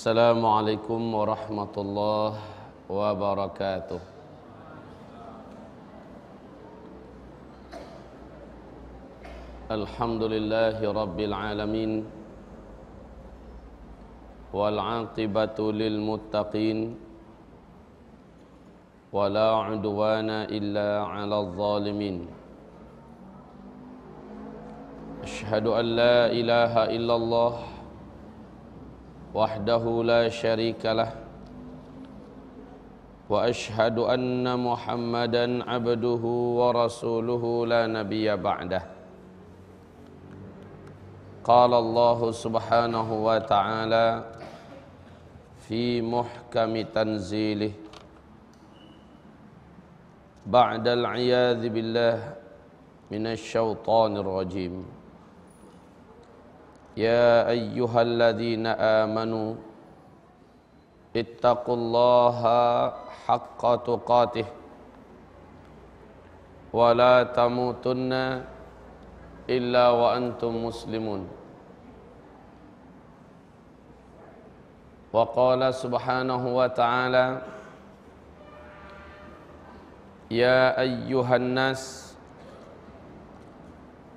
السلام عليكم ورحمة الله وبركاته الحمد لله رب العالمين والعاقبة للمتقين ولا عدوان إلا على الظالمين أشهد أن لا إله إلا الله wahdahu la syarikalah wa ashhadu anna muhammadan abduhu wa rasuluhu la nabiyya ba'dah qala allah subhanahu wa ta'ala fi muhkam tanzilih ba'da al'iyadh billah minasy syaithanir rajim يا أيها الذين آمنوا اتقوا الله حق تقاته ولا تموتن إلا وأنتم مسلمون وقال سبحانه وتعالى يا أيها الناس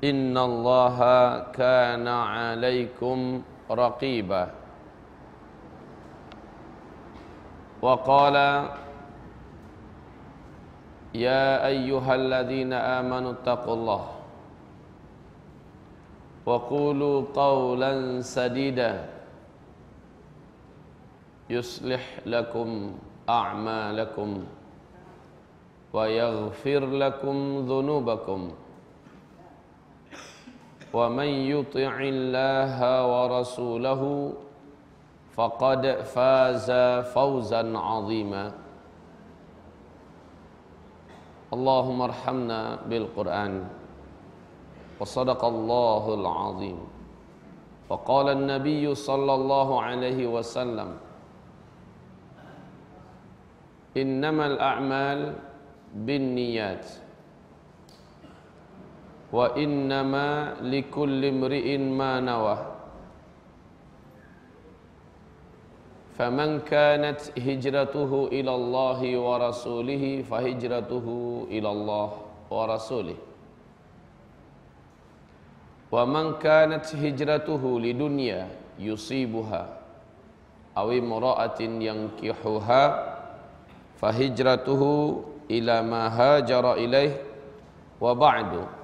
إن الله كان عليكم رقيبا وقال يا أيها الذين آمنوا اتقوا الله وقولوا قولا سديدا يصلح لكم أعمالكم ويغفر لكم ذنوبكم ومن يطع الله ورسوله فقد فاز فوزا عظيما اللهم ارحمنا بالقرآن وصدق الله العظيم وقال النبي صلى الله عليه وسلم إنما الأعمال بالنيات wa innama likulli mri'in ma nawa faman kanat hijratuhu ila Allah wa rasulihi fa hijratuhu ila Allah wa rasulih wa man kanat hijratuhu lidunya yusibuha awi mura'atin yang kihuha fa hijratuhu ila ma hajara ilaih wa ba'du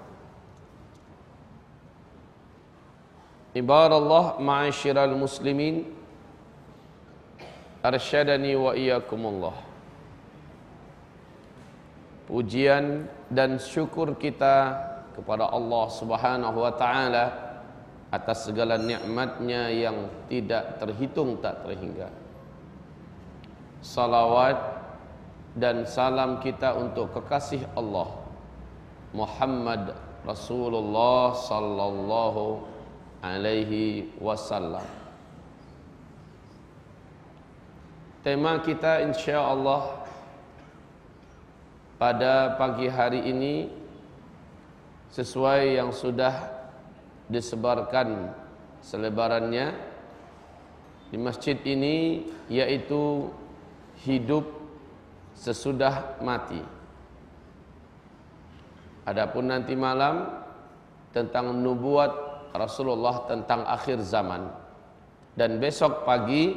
عباد Allah Muslimin muslimin wa wa الله Pujian dan syukur kita kepada Allah Subhanahu wa taala atas segala nikmatnya yang tidak terhitung tak terhingga. Salawat dan salam kita untuk kekasih Allah Muhammad Rasulullah sallallahu alaihi wasallam. Tema kita insya Allah pada pagi hari ini sesuai yang sudah disebarkan selebarannya di masjid ini yaitu hidup sesudah mati. Adapun nanti malam tentang nubuat Rasulullah tentang akhir zaman dan besok pagi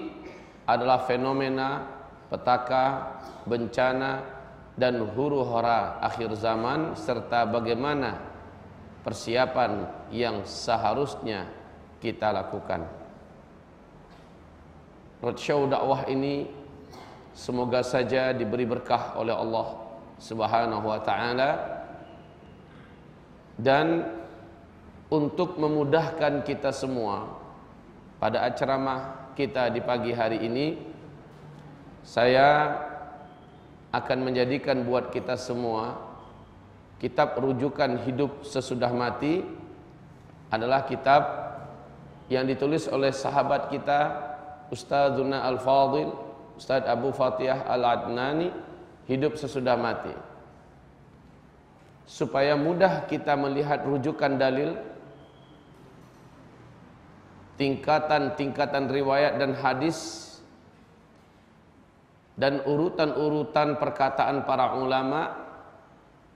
adalah fenomena petaka, bencana dan huru hara akhir zaman serta bagaimana persiapan yang seharusnya kita lakukan. Roadshow dakwah ini semoga saja diberi berkah oleh Allah Subhanahu wa taala dan untuk memudahkan kita semua pada acara kita di pagi hari ini saya akan menjadikan buat kita semua kitab rujukan hidup sesudah mati adalah kitab yang ditulis oleh sahabat kita Ustazuna al fadhil Ustaz Abu Fatihah Al-Adnani hidup sesudah mati supaya mudah kita melihat rujukan dalil tingkatan-tingkatan riwayat dan hadis dan urutan-urutan perkataan para ulama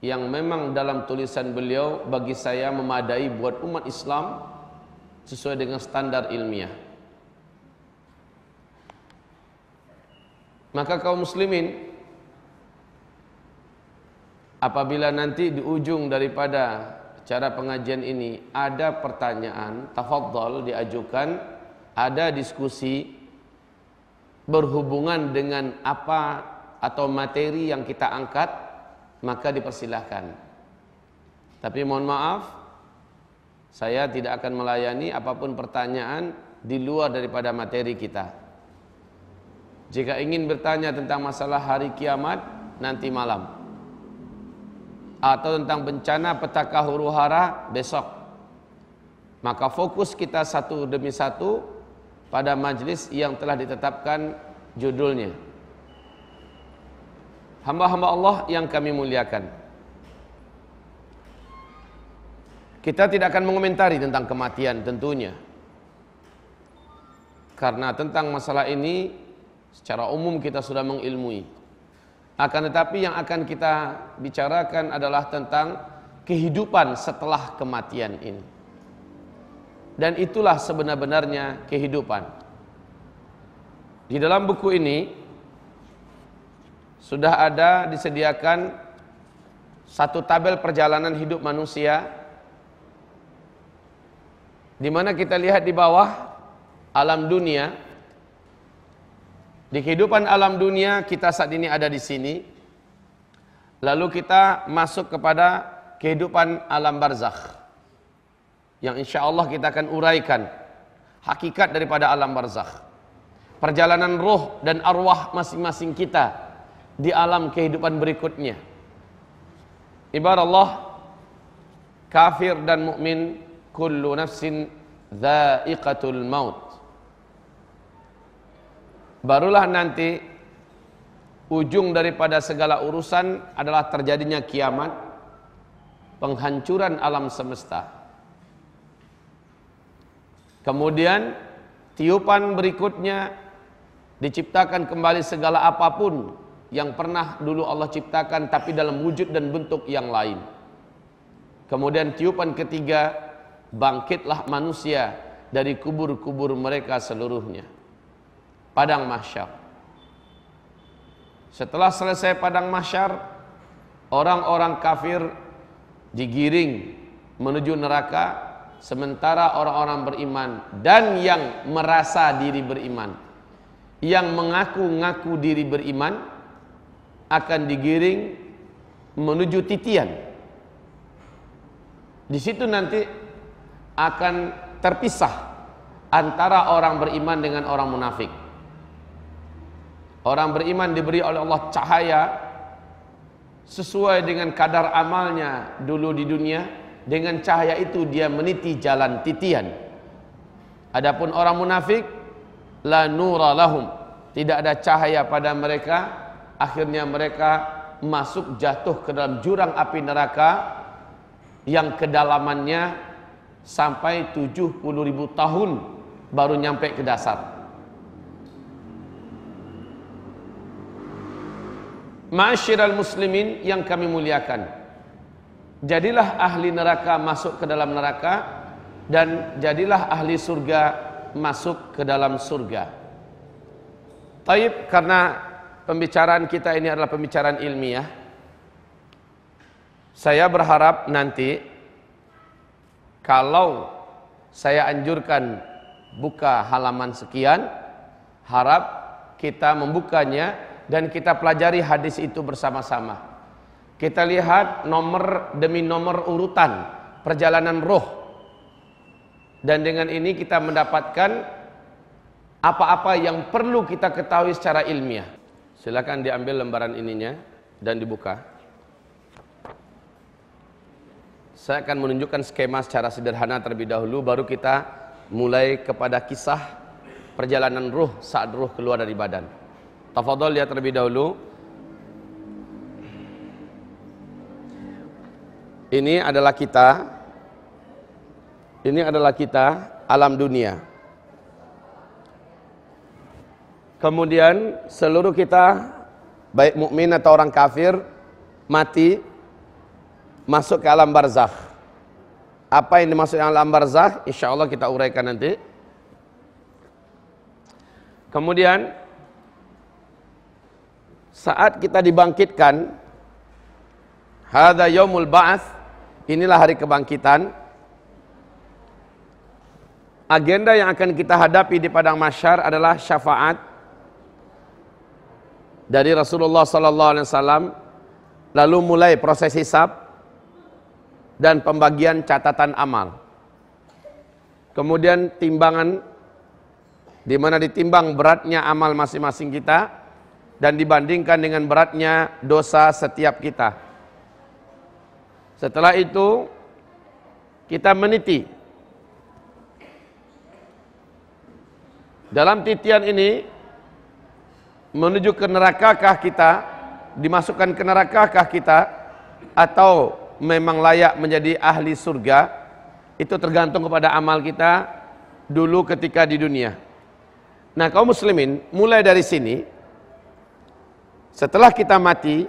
yang memang dalam tulisan beliau bagi saya memadai buat umat Islam sesuai dengan standar ilmiah. Maka kaum muslimin apabila nanti di ujung daripada cara pengajian ini ada pertanyaan, tafadhol diajukan, ada diskusi berhubungan dengan apa atau materi yang kita angkat, maka dipersilahkan. Tapi mohon maaf, saya tidak akan melayani apapun pertanyaan di luar daripada materi kita. Jika ingin bertanya tentang masalah hari kiamat, nanti malam atau tentang bencana petaka huru hara besok. Maka fokus kita satu demi satu pada majlis yang telah ditetapkan judulnya. Hamba-hamba Allah yang kami muliakan. Kita tidak akan mengomentari tentang kematian tentunya. Karena tentang masalah ini secara umum kita sudah mengilmui. Akan tetapi yang akan kita bicarakan adalah tentang kehidupan setelah kematian ini. Dan itulah sebenarnya kehidupan. Di dalam buku ini sudah ada disediakan satu tabel perjalanan hidup manusia di mana kita lihat di bawah alam dunia di kehidupan alam dunia kita saat ini ada di sini. Lalu kita masuk kepada kehidupan alam barzakh. Yang insya Allah kita akan uraikan hakikat daripada alam barzakh. Perjalanan roh dan arwah masing-masing kita di alam kehidupan berikutnya. Ibarat Allah kafir dan mukmin kullu nafsin dha'iqatul maut barulah nanti ujung daripada segala urusan adalah terjadinya kiamat, penghancuran alam semesta. Kemudian tiupan berikutnya diciptakan kembali segala apapun yang pernah dulu Allah ciptakan tapi dalam wujud dan bentuk yang lain. Kemudian tiupan ketiga bangkitlah manusia dari kubur-kubur mereka seluruhnya padang mahsyar. Setelah selesai padang mahsyar, orang-orang kafir digiring menuju neraka sementara orang-orang beriman dan yang merasa diri beriman yang mengaku-ngaku diri beriman akan digiring menuju titian di situ nanti akan terpisah antara orang beriman dengan orang munafik Orang beriman diberi oleh Allah cahaya sesuai dengan kadar amalnya dulu di dunia. Dengan cahaya itu dia meniti jalan titian. Adapun orang munafik la nura lahum. Tidak ada cahaya pada mereka, akhirnya mereka masuk jatuh ke dalam jurang api neraka yang kedalamannya sampai 70 ribu tahun baru nyampe ke dasar. Masyiral muslimin yang kami muliakan. Jadilah ahli neraka masuk ke dalam neraka dan jadilah ahli surga masuk ke dalam surga. Taib karena pembicaraan kita ini adalah pembicaraan ilmiah. Saya berharap nanti kalau saya anjurkan buka halaman sekian, harap kita membukanya dan kita pelajari hadis itu bersama-sama. Kita lihat nomor demi nomor urutan perjalanan ruh. Dan dengan ini kita mendapatkan apa-apa yang perlu kita ketahui secara ilmiah. Silakan diambil lembaran ininya dan dibuka. Saya akan menunjukkan skema secara sederhana terlebih dahulu baru kita mulai kepada kisah perjalanan ruh saat ruh keluar dari badan. Tafadhol lihat ya terlebih dahulu. Ini adalah kita. Ini adalah kita alam dunia. Kemudian seluruh kita baik mukmin atau orang kafir mati masuk ke alam barzakh. Apa yang dimaksud alam barzakh? Insya Allah kita uraikan nanti. Kemudian saat kita dibangkitkan hadza yaumul ba'ats inilah hari kebangkitan agenda yang akan kita hadapi di padang masyar adalah syafaat dari Rasulullah sallallahu alaihi wasallam lalu mulai proses hisab dan pembagian catatan amal kemudian timbangan di mana ditimbang beratnya amal masing-masing kita dan dibandingkan dengan beratnya dosa setiap kita. Setelah itu kita meniti. Dalam titian ini menuju ke nerakakah kita, dimasukkan ke nerakakah kita atau memang layak menjadi ahli surga itu tergantung kepada amal kita dulu ketika di dunia. Nah, kaum muslimin mulai dari sini setelah kita mati,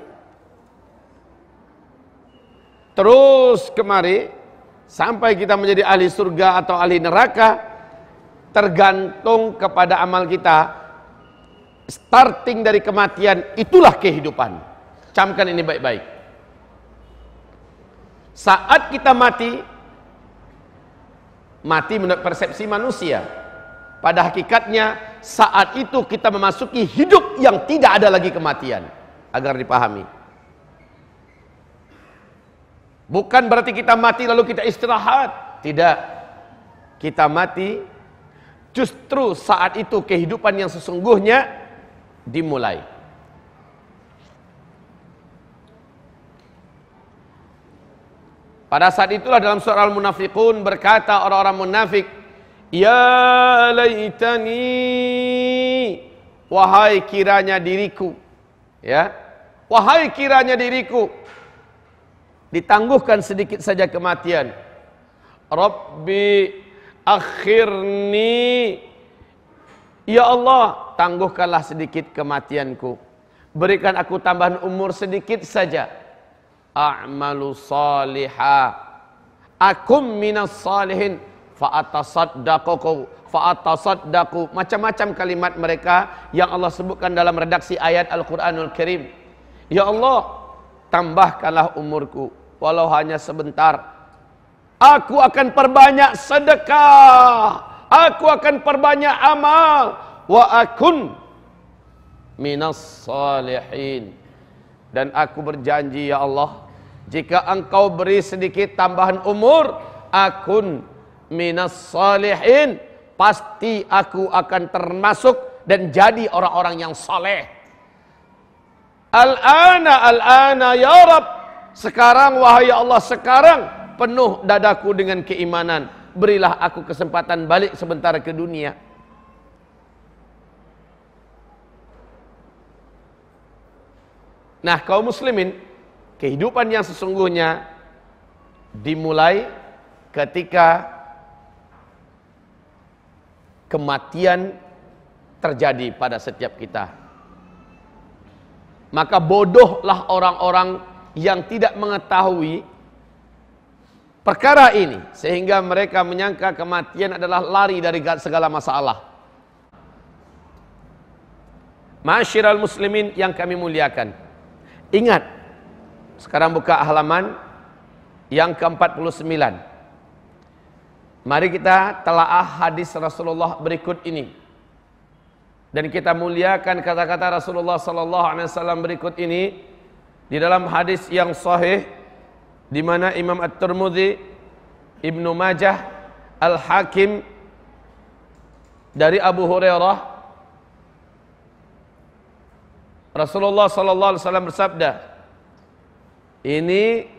terus kemari, sampai kita menjadi ahli surga atau ahli neraka, tergantung kepada amal kita. Starting dari kematian, itulah kehidupan. Camkan ini baik-baik. Saat kita mati, mati menurut persepsi manusia. Pada hakikatnya, saat itu kita memasuki hidup yang tidak ada lagi kematian agar dipahami bukan berarti kita mati lalu kita istirahat tidak kita mati justru saat itu kehidupan yang sesungguhnya dimulai pada saat itulah dalam surah Al-Munafiqun berkata orang-orang munafik Ya laitani wahai kiranya diriku ya wahai kiranya diriku ditangguhkan sedikit saja kematian Rabbi akhirni Ya Allah tangguhkanlah sedikit kematianku berikan aku tambahan umur sedikit saja a'malu salihah akum minas salihin fa'atasaddaqu fa'atasaddaqu macam-macam kalimat mereka yang Allah sebutkan dalam redaksi ayat Al-Qur'anul Karim ya Allah tambahkanlah umurku walau hanya sebentar aku akan perbanyak sedekah aku akan perbanyak amal wa akun minas salihin dan aku berjanji ya Allah jika engkau beri sedikit tambahan umur akun minas salihin pasti aku akan termasuk dan jadi orang-orang yang saleh al-ana al-ana ya Rabb sekarang wahai Allah sekarang penuh dadaku dengan keimanan berilah aku kesempatan balik sebentar ke dunia Nah kaum muslimin Kehidupan yang sesungguhnya Dimulai ketika kematian terjadi pada setiap kita. Maka bodohlah orang-orang yang tidak mengetahui perkara ini sehingga mereka menyangka kematian adalah lari dari segala masalah. Masyiral muslimin yang kami muliakan. Ingat, sekarang buka halaman yang ke-49. Mari kita telaah hadis Rasulullah berikut ini. Dan kita muliakan kata-kata Rasulullah sallallahu alaihi wasallam berikut ini di dalam hadis yang sahih di mana Imam at tirmidzi Ibnu Majah, Al-Hakim dari Abu Hurairah Rasulullah sallallahu alaihi wasallam bersabda Ini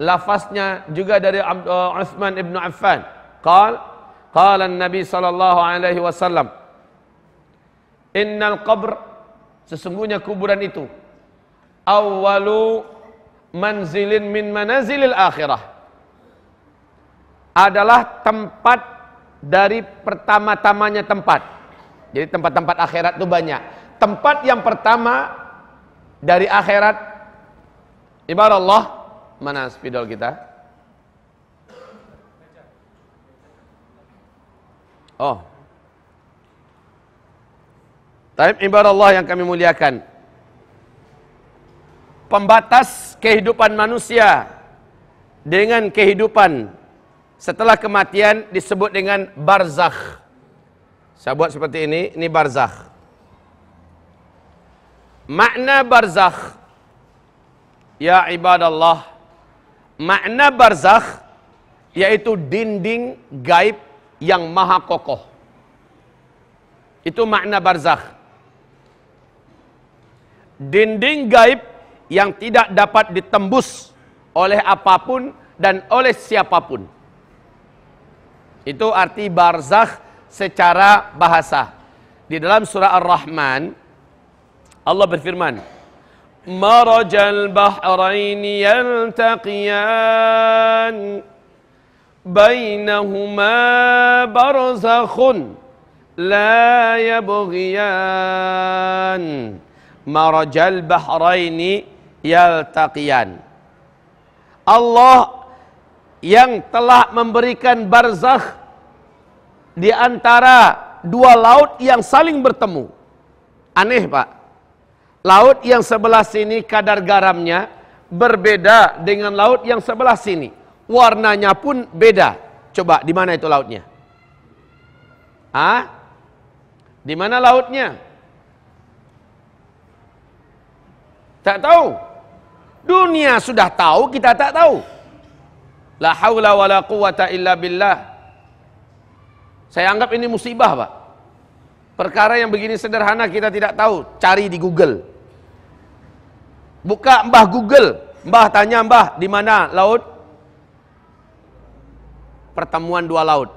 lafaznya juga dari eh, Uthman ibnu Affan qal qala nabi sallallahu alaihi wasallam innal qabr sesungguhnya kuburan itu awwalu manzilin min manazilil akhirah adalah tempat dari pertama-tamanya tempat jadi tempat-tempat akhirat itu banyak tempat yang pertama dari akhirat ibarat Allah Mana spidol kita? Oh. Taib ibadah Allah yang kami muliakan. Pembatas kehidupan manusia dengan kehidupan setelah kematian disebut dengan barzakh. Saya buat seperti ini, ini barzakh. Makna barzakh ya ibadallah Makna barzakh yaitu dinding gaib yang maha kokoh. Itu makna barzakh. Dinding gaib yang tidak dapat ditembus oleh apapun dan oleh siapapun. Itu arti barzakh secara bahasa. Di dalam surah Ar-Rahman Allah berfirman, مرج البحرين يلتقيان بينهما برزخ لا يبغيان مرج البحرين يلتقيان الله yang telah memberikan barzakh di antara dua laut yang saling bertemu aneh pak Laut yang sebelah sini kadar garamnya berbeda dengan laut yang sebelah sini. Warnanya pun beda. Coba di mana itu lautnya? Ah? Di mana lautnya? Tak tahu. Dunia sudah tahu, kita tak tahu. La haula wala quwata illa billah. Saya anggap ini musibah, Pak. Perkara yang begini sederhana kita tidak tahu, cari di Google. Buka Mbah Google. Mbah tanya Mbah, di mana laut? Pertemuan dua laut.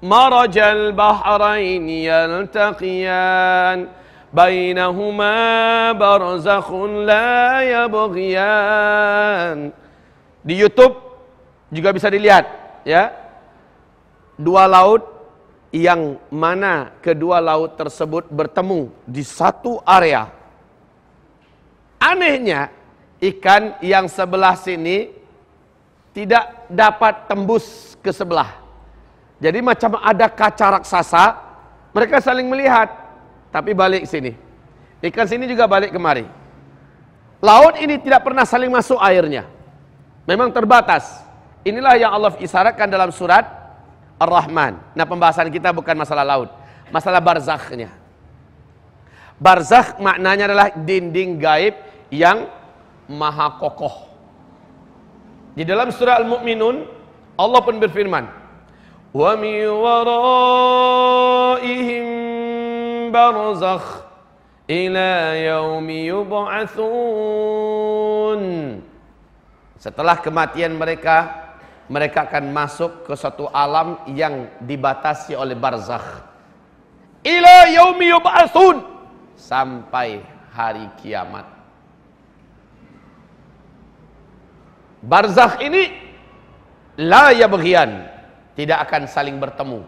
Marajal bahrain yaltaqiyan bainahuma barzakhun la yabghiyan. Di YouTube juga bisa dilihat, ya. Dua laut yang mana kedua laut tersebut bertemu di satu area Anehnya, ikan yang sebelah sini tidak dapat tembus ke sebelah. Jadi macam ada kaca raksasa, mereka saling melihat, tapi balik sini. Ikan sini juga balik kemari. Laut ini tidak pernah saling masuk airnya. Memang terbatas. Inilah yang Allah isyaratkan dalam surat Ar-Rahman. Nah pembahasan kita bukan masalah laut. Masalah barzakhnya. Barzakh maknanya adalah dinding gaib yang maha kokoh. Di dalam surah Al-Mu'minun Allah pun berfirman, "Wa min waraihim barzakh ila yaumi yub'atsun." Setelah kematian mereka, mereka akan masuk ke suatu alam yang dibatasi oleh barzakh. Ila yaumi yub'atsun sampai hari kiamat. Barzakh ini la yabghian, tidak akan saling bertemu.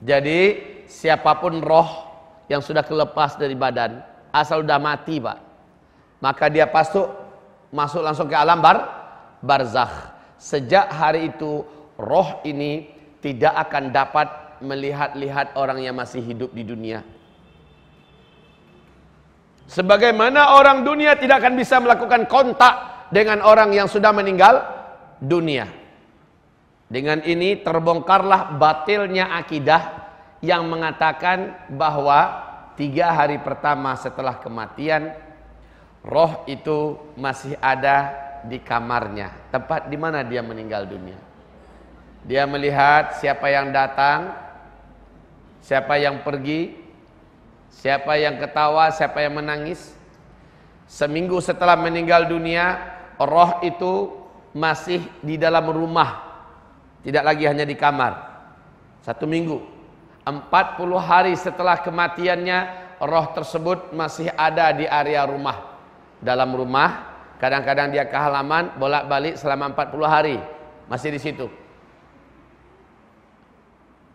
Jadi siapapun roh yang sudah kelepas dari badan, asal sudah mati, Pak. Maka dia masuk masuk langsung ke alam bar barzakh. Sejak hari itu roh ini tidak akan dapat melihat-lihat orang yang masih hidup di dunia. Sebagaimana orang dunia tidak akan bisa melakukan kontak dengan orang yang sudah meninggal dunia. Dengan ini terbongkarlah batilnya akidah yang mengatakan bahwa tiga hari pertama setelah kematian roh itu masih ada di kamarnya, tempat di mana dia meninggal dunia. Dia melihat siapa yang datang, siapa yang pergi, siapa yang ketawa, siapa yang menangis. Seminggu setelah meninggal dunia, roh itu masih di dalam rumah tidak lagi hanya di kamar satu minggu empat puluh hari setelah kematiannya roh tersebut masih ada di area rumah dalam rumah kadang-kadang dia ke halaman bolak-balik selama empat puluh hari masih di situ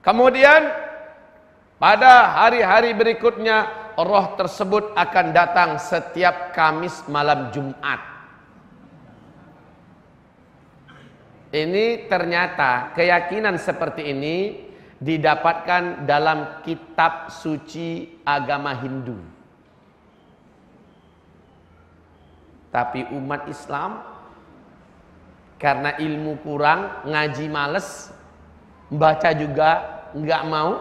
kemudian pada hari-hari berikutnya roh tersebut akan datang setiap Kamis malam Jumat Ini ternyata keyakinan seperti ini didapatkan dalam kitab suci agama Hindu. Tapi umat Islam karena ilmu kurang, ngaji males, baca juga nggak mau.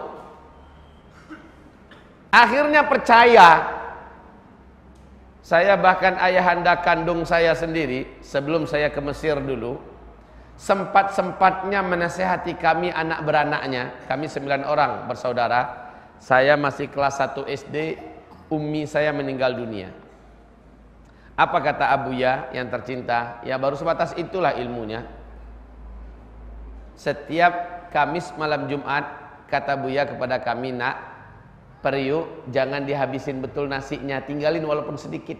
Akhirnya percaya. Saya bahkan ayahanda kandung saya sendiri sebelum saya ke Mesir dulu sempat-sempatnya menasehati kami anak beranaknya. Kami sembilan orang bersaudara. Saya masih kelas 1 SD, umi saya meninggal dunia. Apa kata Abu ya yang tercinta? Ya baru sebatas itulah ilmunya. Setiap Kamis malam Jumat kata Buya kepada kami nak periuk jangan dihabisin betul nasinya tinggalin walaupun sedikit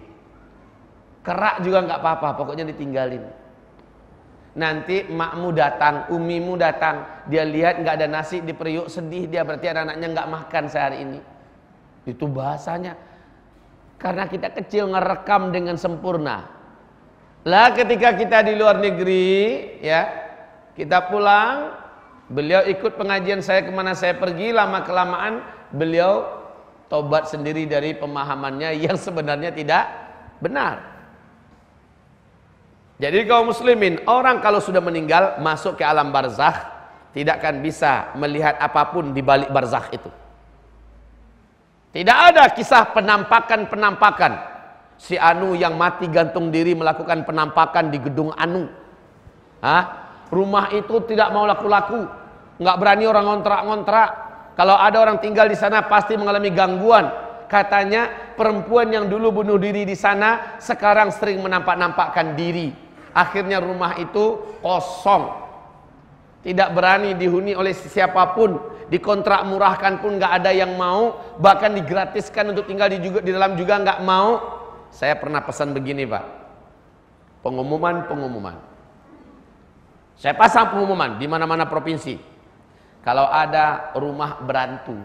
kerak juga nggak apa-apa pokoknya ditinggalin Nanti makmu datang, umimu datang, dia lihat nggak ada nasi di periuk sedih dia berarti anak-anaknya nggak makan sehari ini. Itu bahasanya. Karena kita kecil ngerekam dengan sempurna. Lah ketika kita di luar negeri, ya kita pulang, beliau ikut pengajian saya kemana saya pergi, lama kelamaan beliau tobat sendiri dari pemahamannya yang sebenarnya tidak benar. Jadi kaum muslimin, orang kalau sudah meninggal masuk ke alam barzakh tidak akan bisa melihat apapun di balik barzakh itu. Tidak ada kisah penampakan-penampakan. Si Anu yang mati gantung diri melakukan penampakan di gedung Anu. Hah? Rumah itu tidak mau laku-laku. Nggak berani orang ngontrak-ngontrak. Kalau ada orang tinggal di sana pasti mengalami gangguan. Katanya perempuan yang dulu bunuh diri di sana sekarang sering menampak-nampakkan diri Akhirnya rumah itu kosong. Tidak berani dihuni oleh siapapun. Dikontrak murahkan pun gak ada yang mau. Bahkan digratiskan untuk tinggal di, juga, di dalam juga gak mau. Saya pernah pesan begini pak. Pengumuman-pengumuman. Saya pasang pengumuman di mana-mana provinsi. Kalau ada rumah berantu,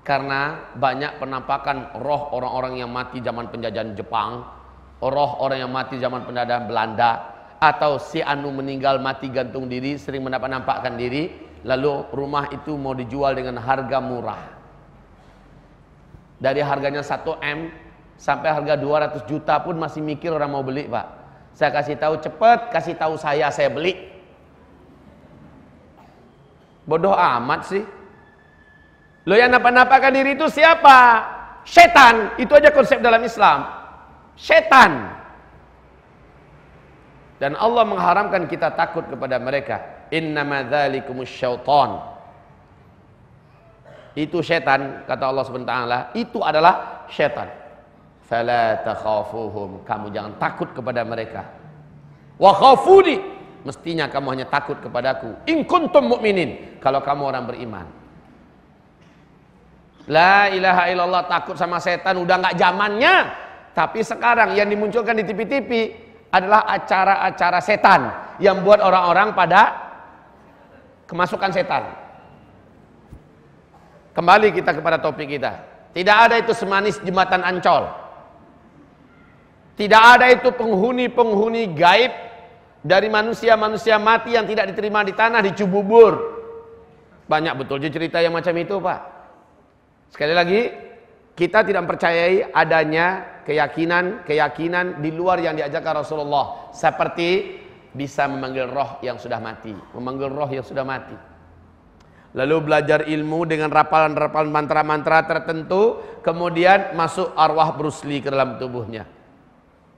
karena banyak penampakan roh orang-orang yang mati zaman penjajahan Jepang roh orang yang mati zaman pendadah Belanda atau si Anu meninggal mati gantung diri sering mendapat nampakkan diri lalu rumah itu mau dijual dengan harga murah dari harganya 1M sampai harga 200 juta pun masih mikir orang mau beli pak saya kasih tahu cepet kasih tahu saya saya beli bodoh amat sih lo yang nampak-nampakkan diri itu siapa? setan itu aja konsep dalam Islam setan. Dan Allah mengharamkan kita takut kepada mereka. Inna madali syaitan. Itu setan kata Allah sebentar Allah itu adalah setan. Fala takhafuhum, kamu jangan takut kepada mereka. Wa khafuni, mestinya kamu hanya takut kepadaku. In kuntum mukminin kalau kamu orang beriman. La ilaha illallah takut sama setan udah nggak zamannya. Tapi sekarang yang dimunculkan di TV-TV adalah acara-acara setan yang buat orang-orang pada kemasukan setan. Kembali kita kepada topik kita. Tidak ada itu semanis jembatan Ancol. Tidak ada itu penghuni-penghuni gaib dari manusia-manusia mati yang tidak diterima di tanah di Cibubur. Banyak betul cerita yang macam itu, Pak. Sekali lagi, kita tidak percayai adanya keyakinan-keyakinan di luar yang diajarkan Rasulullah. Seperti bisa memanggil roh yang sudah mati. Memanggil roh yang sudah mati. Lalu belajar ilmu dengan rapalan-rapalan mantra-mantra tertentu. Kemudian masuk arwah Bruce Lee ke dalam tubuhnya.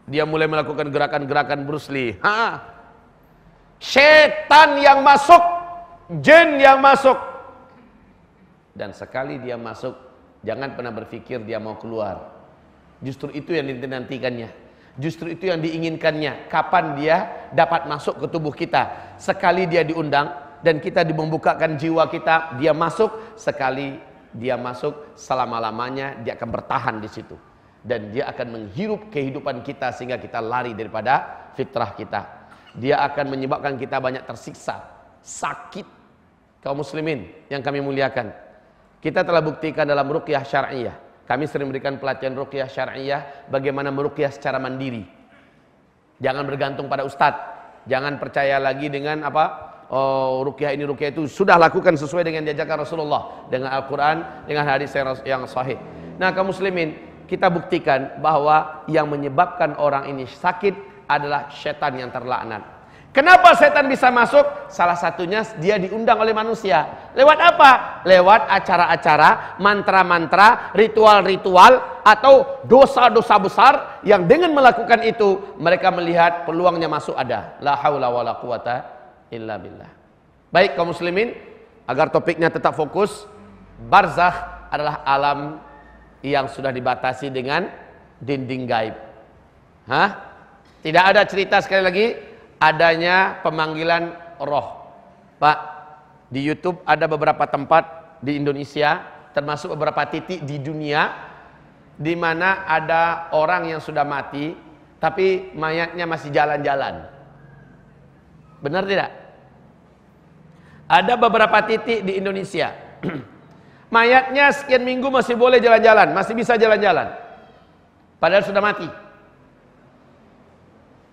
Dia mulai melakukan gerakan-gerakan Bruce Lee. Ha! Setan yang masuk. Jin yang masuk. Dan sekali dia masuk Jangan pernah berpikir dia mau keluar. Justru itu yang dinantikannya. Justru itu yang diinginkannya. Kapan dia dapat masuk ke tubuh kita. Sekali dia diundang dan kita membukakan jiwa kita, dia masuk. Sekali dia masuk, selama-lamanya dia akan bertahan di situ. Dan dia akan menghirup kehidupan kita sehingga kita lari daripada fitrah kita. Dia akan menyebabkan kita banyak tersiksa, sakit. Kaum muslimin yang kami muliakan. Kita telah buktikan dalam ruqyah syariah. Kami sering memberikan pelatihan ruqyah syariah bagaimana meruqyah secara mandiri. Jangan bergantung pada ustadz. Jangan percaya lagi dengan apa? Oh, ruqyah ini ruqyah itu sudah lakukan sesuai dengan diajarkan Rasulullah dengan Al-Qur'an, dengan hadis yang sahih. Nah, kaum muslimin, kita buktikan bahwa yang menyebabkan orang ini sakit adalah setan yang terlaknat. Kenapa setan bisa masuk? Salah satunya dia diundang oleh manusia. Lewat apa? Lewat acara-acara, mantra-mantra, ritual-ritual, atau dosa-dosa besar yang dengan melakukan itu mereka melihat peluangnya masuk ada. La wa la quwata illa billah. Baik kaum muslimin, agar topiknya tetap fokus, barzakh adalah alam yang sudah dibatasi dengan dinding gaib. Hah? Tidak ada cerita sekali lagi adanya pemanggilan roh. Pak, di YouTube ada beberapa tempat di Indonesia, termasuk beberapa titik di dunia, di mana ada orang yang sudah mati, tapi mayatnya masih jalan-jalan. Benar tidak? Ada beberapa titik di Indonesia. mayatnya sekian minggu masih boleh jalan-jalan, masih bisa jalan-jalan. Padahal sudah mati.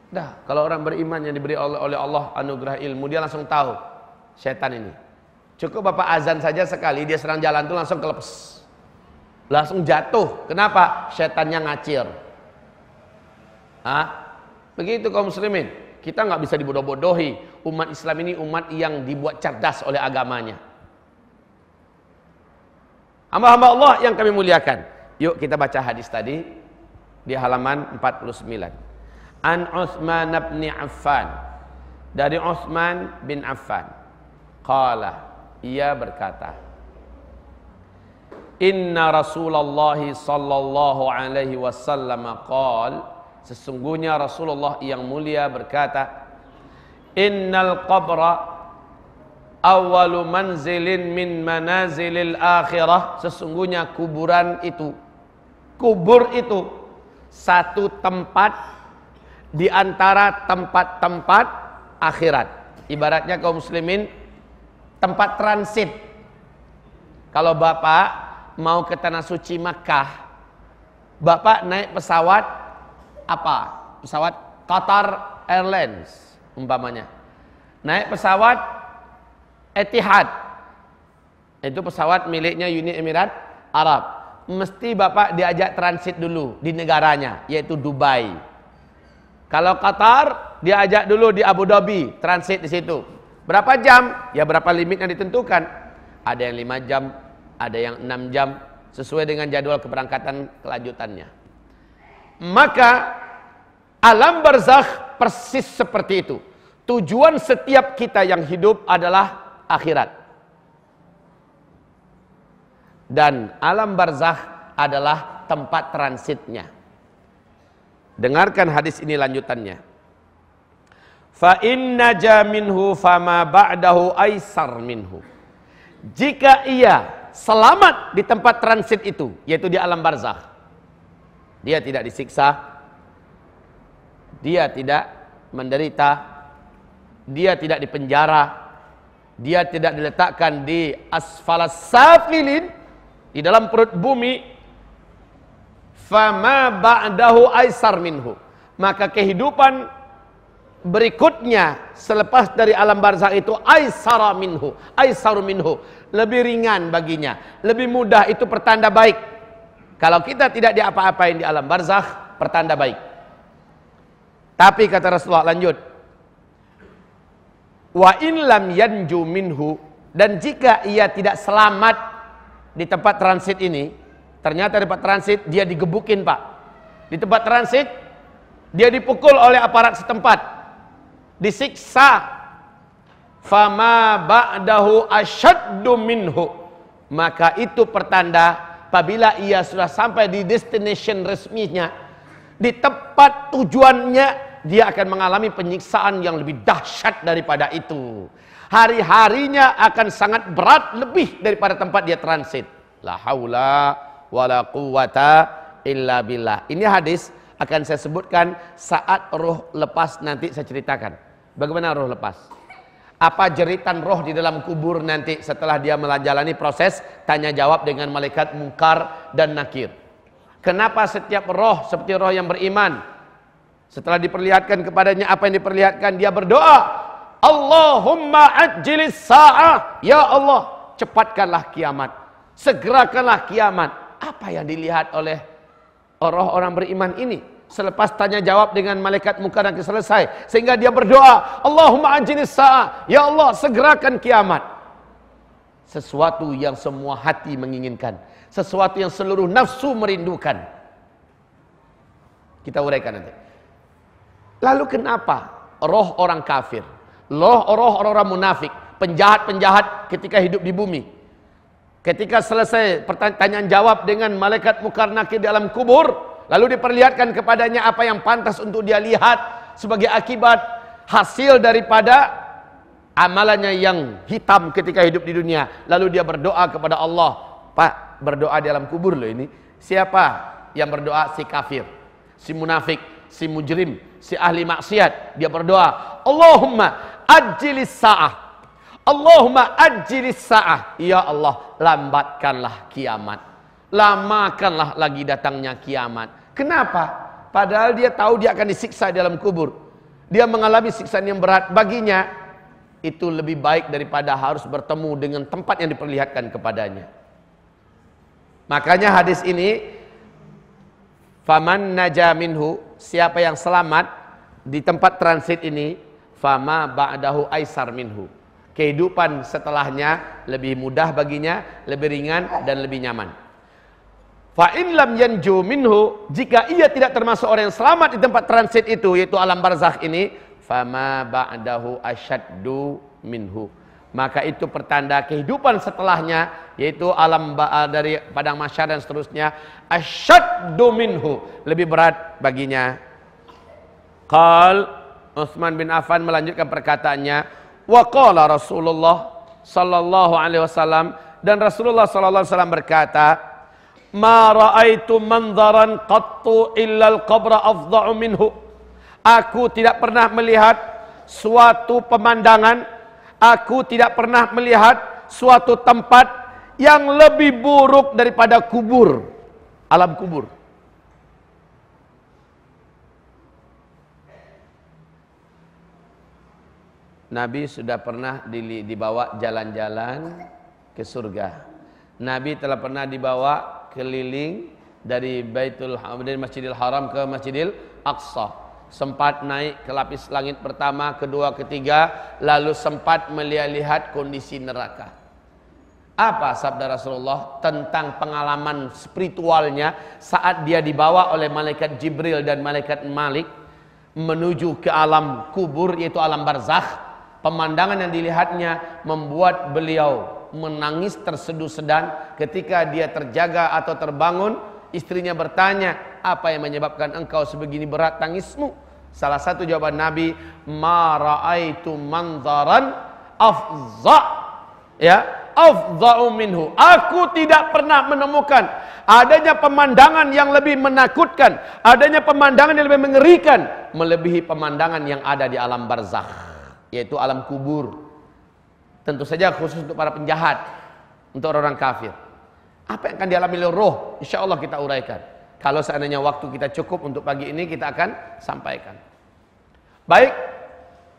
Dah, kalau orang beriman yang diberi oleh Allah anugerah ilmu, dia langsung tahu setan ini. Cukup Bapak azan saja sekali, dia serang jalan tuh langsung kelepas. Langsung jatuh. Kenapa? Setannya ngacir. Hah? Begitu kaum muslimin. Kita nggak bisa dibodoh-bodohi. Umat Islam ini umat yang dibuat cerdas oleh agamanya. Hamba-hamba Allah yang kami muliakan. Yuk kita baca hadis tadi di halaman 49 an Utsman bin Affan dari Utsman bin Affan qala ia berkata Inna Rasulullah sallallahu alaihi wasallam qal sesungguhnya Rasulullah yang mulia berkata Innal qabra awwalu manzilin min manazilil akhirah sesungguhnya kuburan itu kubur itu satu tempat di antara tempat-tempat akhirat. Ibaratnya kaum muslimin tempat transit. Kalau Bapak mau ke tanah suci Mekah, Bapak naik pesawat apa? Pesawat Qatar Airlines umpamanya. Naik pesawat Etihad. Itu pesawat miliknya Uni Emirat Arab. Mesti Bapak diajak transit dulu di negaranya, yaitu Dubai. Kalau Qatar, diajak dulu di Abu Dhabi, transit di situ. Berapa jam? Ya berapa limit yang ditentukan. Ada yang lima jam, ada yang enam jam, sesuai dengan jadwal keberangkatan kelanjutannya. Maka alam barzakh persis seperti itu. Tujuan setiap kita yang hidup adalah akhirat. Dan alam barzakh adalah tempat transitnya. Dengarkan hadis ini lanjutannya. Fa inna jaminhu fama ba'dahu aisar minhu. Jika ia selamat di tempat transit itu, yaitu di alam barzakh. Dia tidak disiksa. Dia tidak menderita. Dia tidak dipenjara. Dia tidak diletakkan di asfalas safilin di dalam perut bumi fama ba'dahu aisar minhu maka kehidupan berikutnya selepas dari alam barzakh itu aisara minhu aisaru minhu lebih ringan baginya lebih mudah itu pertanda baik kalau kita tidak diapa-apain di alam barzakh pertanda baik tapi kata Rasulullah lanjut wa in lam yanju minhu dan jika ia tidak selamat di tempat transit ini Ternyata di tempat transit dia digebukin pak. Di tempat transit dia dipukul oleh aparat setempat, disiksa. Fama ba'dahu asyaddu minhu. Maka itu pertanda apabila ia sudah sampai di destination resminya, di tempat tujuannya dia akan mengalami penyiksaan yang lebih dahsyat daripada itu. Hari-harinya akan sangat berat lebih daripada tempat dia transit. La haula wala quwata illa billah. Ini hadis akan saya sebutkan saat roh lepas nanti saya ceritakan. Bagaimana roh lepas? Apa jeritan roh di dalam kubur nanti setelah dia menjalani proses tanya jawab dengan malaikat mungkar dan nakir. Kenapa setiap roh seperti roh yang beriman setelah diperlihatkan kepadanya apa yang diperlihatkan dia berdoa Allahumma ajilis sa'ah ya Allah cepatkanlah kiamat segerakanlah kiamat apa yang dilihat oleh orang-orang beriman ini selepas tanya jawab dengan malaikat muka dan selesai sehingga dia berdoa Allahumma ajinis sa'a ya Allah segerakan kiamat sesuatu yang semua hati menginginkan sesuatu yang seluruh nafsu merindukan kita uraikan nanti lalu kenapa roh orang kafir roh roh orang-orang munafik penjahat-penjahat ketika hidup di bumi Ketika selesai pertanyaan jawab dengan malaikat mukar naki di alam kubur, lalu diperlihatkan kepadanya apa yang pantas untuk dia lihat sebagai akibat hasil daripada amalannya yang hitam ketika hidup di dunia. Lalu dia berdoa kepada Allah, Pak, berdoa di alam kubur loh ini. Siapa yang berdoa? Si kafir, si munafik, si mujrim, si ahli maksiat. Dia berdoa, Allahumma ajilis sa'ah Allahumma ajilis sa'ah. Ya Allah, lambatkanlah kiamat. Lamakanlah lagi datangnya kiamat. Kenapa? Padahal dia tahu dia akan disiksa dalam kubur. Dia mengalami siksaan yang berat. Baginya, itu lebih baik daripada harus bertemu dengan tempat yang diperlihatkan kepadanya. Makanya hadis ini faman naja minhu siapa yang selamat di tempat transit ini fama ba'dahu aisar minhu kehidupan setelahnya lebih mudah baginya, lebih ringan dan lebih nyaman. Fa in lam yanju minhu, jika ia tidak termasuk orang yang selamat di tempat transit itu yaitu alam barzakh ini, fama ba'dahu asyaddu minhu. Maka itu pertanda kehidupan setelahnya yaitu alam eh, dari padang mahsyar dan seterusnya asyaddu minhu, lebih berat baginya. Qal Utsman bin Affan melanjutkan perkataannya, Waqala Rasulullah sallallahu alaihi wasallam dan Rasulullah sallallahu alaihi wasallam berkata, "Ma raaitu manzaran qattu illa al-qabra afdha'u minhu." Aku tidak pernah melihat suatu pemandangan, aku tidak pernah melihat suatu tempat yang lebih buruk daripada kubur, alam kubur. Nabi sudah pernah dibawa jalan-jalan ke surga. Nabi telah pernah dibawa keliling dari Baitul dari Masjidil Haram ke Masjidil Aqsa. Sempat naik ke lapis langit pertama, kedua, ketiga, lalu sempat melihat-lihat kondisi neraka. Apa sabda Rasulullah tentang pengalaman spiritualnya saat dia dibawa oleh malaikat Jibril dan malaikat Malik menuju ke alam kubur yaitu alam barzakh Pemandangan yang dilihatnya membuat beliau menangis terseduh sedan ketika dia terjaga atau terbangun. Istrinya bertanya, apa yang menyebabkan engkau sebegini berat tangismu? Salah satu jawaban Nabi, ma ra'aitu manzaran afza. Ya, afza'u minhu. Aku tidak pernah menemukan adanya pemandangan yang lebih menakutkan, adanya pemandangan yang lebih mengerikan melebihi pemandangan yang ada di alam barzakh yaitu alam kubur. Tentu saja khusus untuk para penjahat, untuk orang-orang kafir. Apa yang akan dialami oleh roh, insya Allah kita uraikan. Kalau seandainya waktu kita cukup untuk pagi ini, kita akan sampaikan. Baik,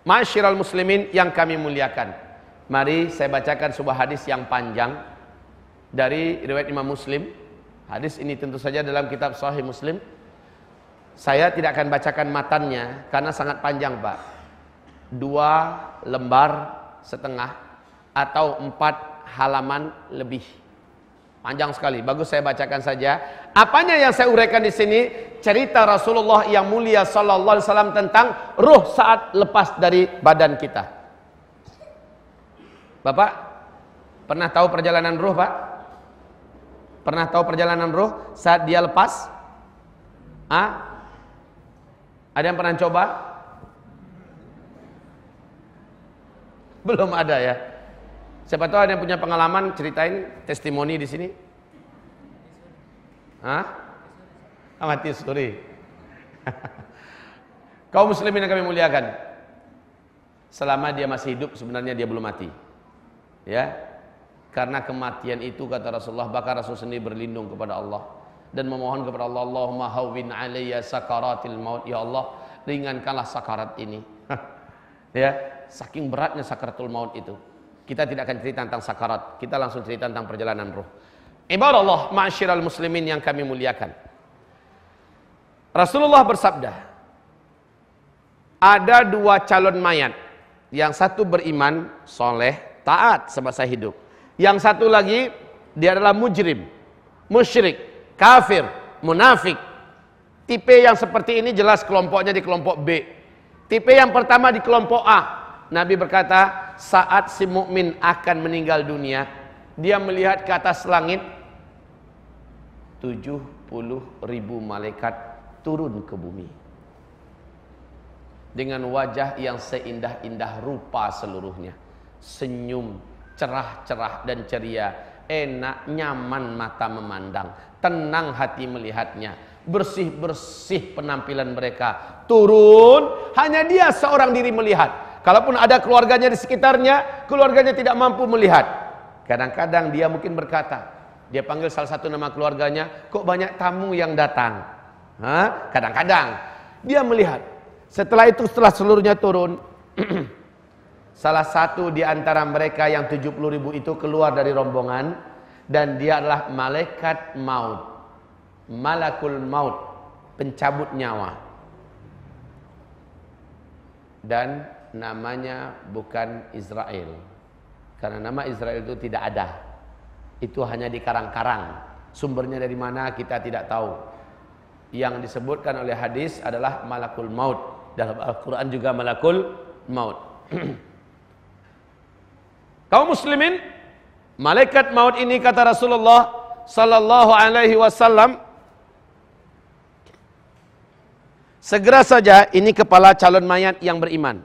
Masyiral muslimin yang kami muliakan. Mari saya bacakan sebuah hadis yang panjang dari riwayat Imam Muslim. Hadis ini tentu saja dalam kitab Sahih Muslim. Saya tidak akan bacakan matanya karena sangat panjang, Pak dua lembar setengah atau empat halaman lebih. Panjang sekali. Bagus saya bacakan saja. Apanya yang saya uraikan di sini? Cerita Rasulullah yang mulia sallallahu alaihi wasallam tentang ruh saat lepas dari badan kita. Bapak pernah tahu perjalanan ruh, Pak? Pernah tahu perjalanan ruh saat dia lepas? Ah? Ada yang pernah coba? Belum ada ya. Siapa tahu ada yang punya pengalaman ceritain testimoni di sini. Hah? Amati suri. Kau muslimin yang kami muliakan. Selama dia masih hidup sebenarnya dia belum mati. Ya. Karena kematian itu kata Rasulullah bahkan Rasul sendiri berlindung kepada Allah dan memohon kepada Allah Allahumma hawwin alayya sakaratil maut ya Allah ringankanlah sakarat ini. ya saking beratnya sakaratul maut itu. Kita tidak akan cerita tentang sakarat, kita langsung cerita tentang perjalanan ruh. Ibarat Allah, ma'asyiral muslimin yang kami muliakan. Rasulullah bersabda, ada dua calon mayat. Yang satu beriman, soleh, taat semasa hidup. Yang satu lagi, dia adalah mujrim, musyrik, kafir, munafik. Tipe yang seperti ini jelas kelompoknya di kelompok B. Tipe yang pertama di kelompok A. Nabi berkata, saat si mukmin akan meninggal dunia, dia melihat ke atas langit 70 ribu malaikat turun ke bumi. Dengan wajah yang seindah-indah rupa seluruhnya. Senyum, cerah-cerah dan ceria enak, nyaman mata memandang, tenang hati melihatnya, bersih-bersih penampilan mereka. Turun, hanya dia seorang diri melihat. Kalaupun ada keluarganya di sekitarnya, keluarganya tidak mampu melihat. Kadang-kadang dia mungkin berkata, dia panggil salah satu nama keluarganya, kok banyak tamu yang datang. Kadang-kadang dia melihat. Setelah itu setelah seluruhnya turun, salah satu di antara mereka yang tujuh puluh ribu itu keluar dari rombongan dan dia adalah malaikat maut. Malakul maut, pencabut nyawa. Dan namanya bukan Israel. Karena nama Israel itu tidak ada. Itu hanya di karang-karang. Sumbernya dari mana kita tidak tahu. Yang disebutkan oleh hadis adalah malakul maut. Dalam Al-Quran juga malakul maut. Kaum muslimin, malaikat maut ini kata Rasulullah sallallahu alaihi wasallam Segera saja ini kepala calon mayat yang beriman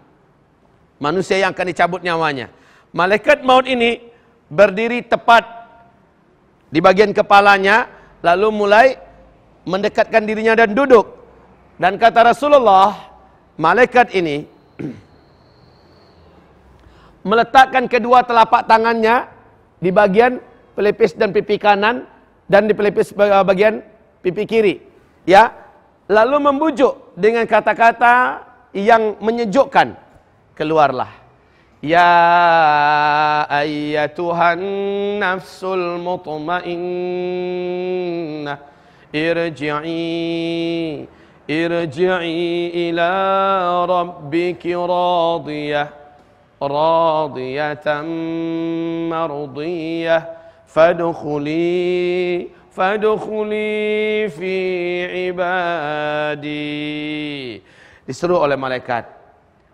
manusia yang akan dicabut nyawanya. Malaikat maut ini berdiri tepat di bagian kepalanya lalu mulai mendekatkan dirinya dan duduk. Dan kata Rasulullah, malaikat ini meletakkan kedua telapak tangannya di bagian pelipis dan pipi kanan dan di pelipis eh, bagian pipi kiri. Ya, lalu membujuk dengan kata-kata yang menyejukkan keluarlah Ya ayyatuhan nafsul mutmainnah Irji'i Irji'i ila rabbiki radiyah Radiyatan mardiyah Fadkhuli Fadkhuli fi ibadi Disuruh oleh malaikat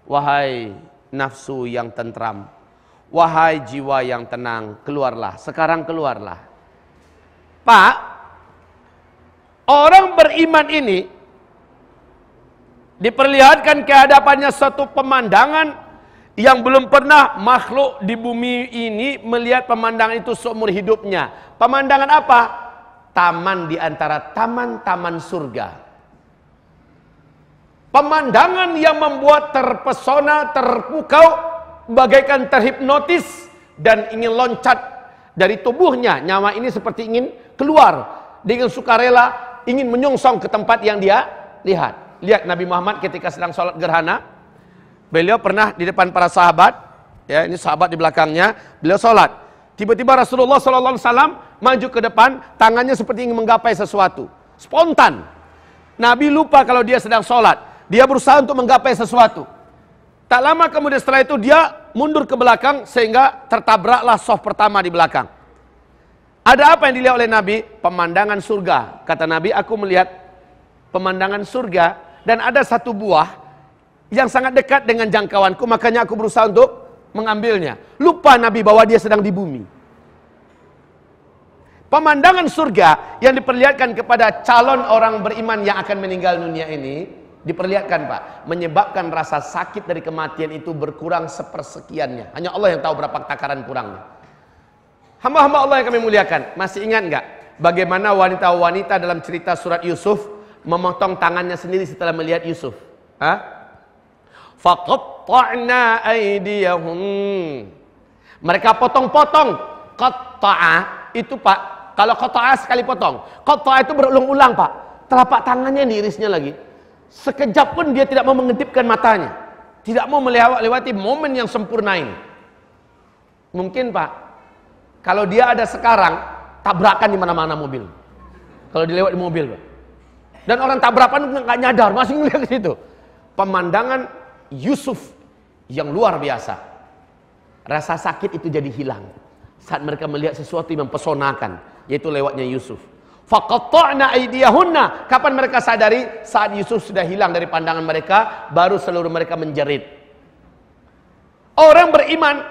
Wahai nafsu yang tentram, wahai jiwa yang tenang, keluarlah, sekarang keluarlah. Pak, orang beriman ini diperlihatkan kehadapannya satu pemandangan yang belum pernah makhluk di bumi ini melihat pemandangan itu seumur hidupnya. Pemandangan apa? Taman di antara taman-taman surga. Pemandangan yang membuat terpesona, terpukau, bagaikan terhipnotis dan ingin loncat dari tubuhnya. Nyawa ini seperti ingin keluar dengan sukarela, ingin menyongsong ke tempat yang dia lihat. Lihat Nabi Muhammad ketika sedang sholat gerhana, beliau pernah di depan para sahabat, ya ini sahabat di belakangnya, beliau sholat. Tiba-tiba Rasulullah SAW maju ke depan, tangannya seperti ingin menggapai sesuatu. Spontan. Nabi lupa kalau dia sedang sholat. Dia berusaha untuk menggapai sesuatu. Tak lama kemudian setelah itu dia mundur ke belakang sehingga tertabraklah soft pertama di belakang. Ada apa yang dilihat oleh Nabi? Pemandangan surga. Kata Nabi, aku melihat pemandangan surga dan ada satu buah yang sangat dekat dengan jangkauanku, makanya aku berusaha untuk mengambilnya. Lupa Nabi bahwa dia sedang di bumi. Pemandangan surga yang diperlihatkan kepada calon orang beriman yang akan meninggal dunia ini Diperlihatkan Pak, menyebabkan rasa sakit dari kematian itu berkurang sepersekiannya. Hanya Allah yang tahu berapa takaran kurangnya. Hamba-hamba Allah yang kami muliakan, masih ingat nggak bagaimana wanita-wanita dalam cerita surat Yusuf memotong tangannya sendiri setelah melihat Yusuf? Hah? Faqatta'na aydiyahum. Mereka potong-potong. Qatta'a itu Pak, kalau qatta'a sekali potong. Qatta'a itu berulang-ulang Pak. Telapak tangannya irisnya lagi sekejap pun dia tidak mau mengedipkan matanya tidak mau melewati momen yang sempurna ini mungkin pak kalau dia ada sekarang tabrakan di mana-mana mobil kalau dilewat di mobil pak dan orang tabrakan nggak nyadar masih melihat ke situ pemandangan Yusuf yang luar biasa rasa sakit itu jadi hilang saat mereka melihat sesuatu yang mempesonakan yaitu lewatnya Yusuf Faqatta'na aidiyahuna. Kapan mereka sadari? Saat Yusuf sudah hilang dari pandangan mereka, baru seluruh mereka menjerit. Orang beriman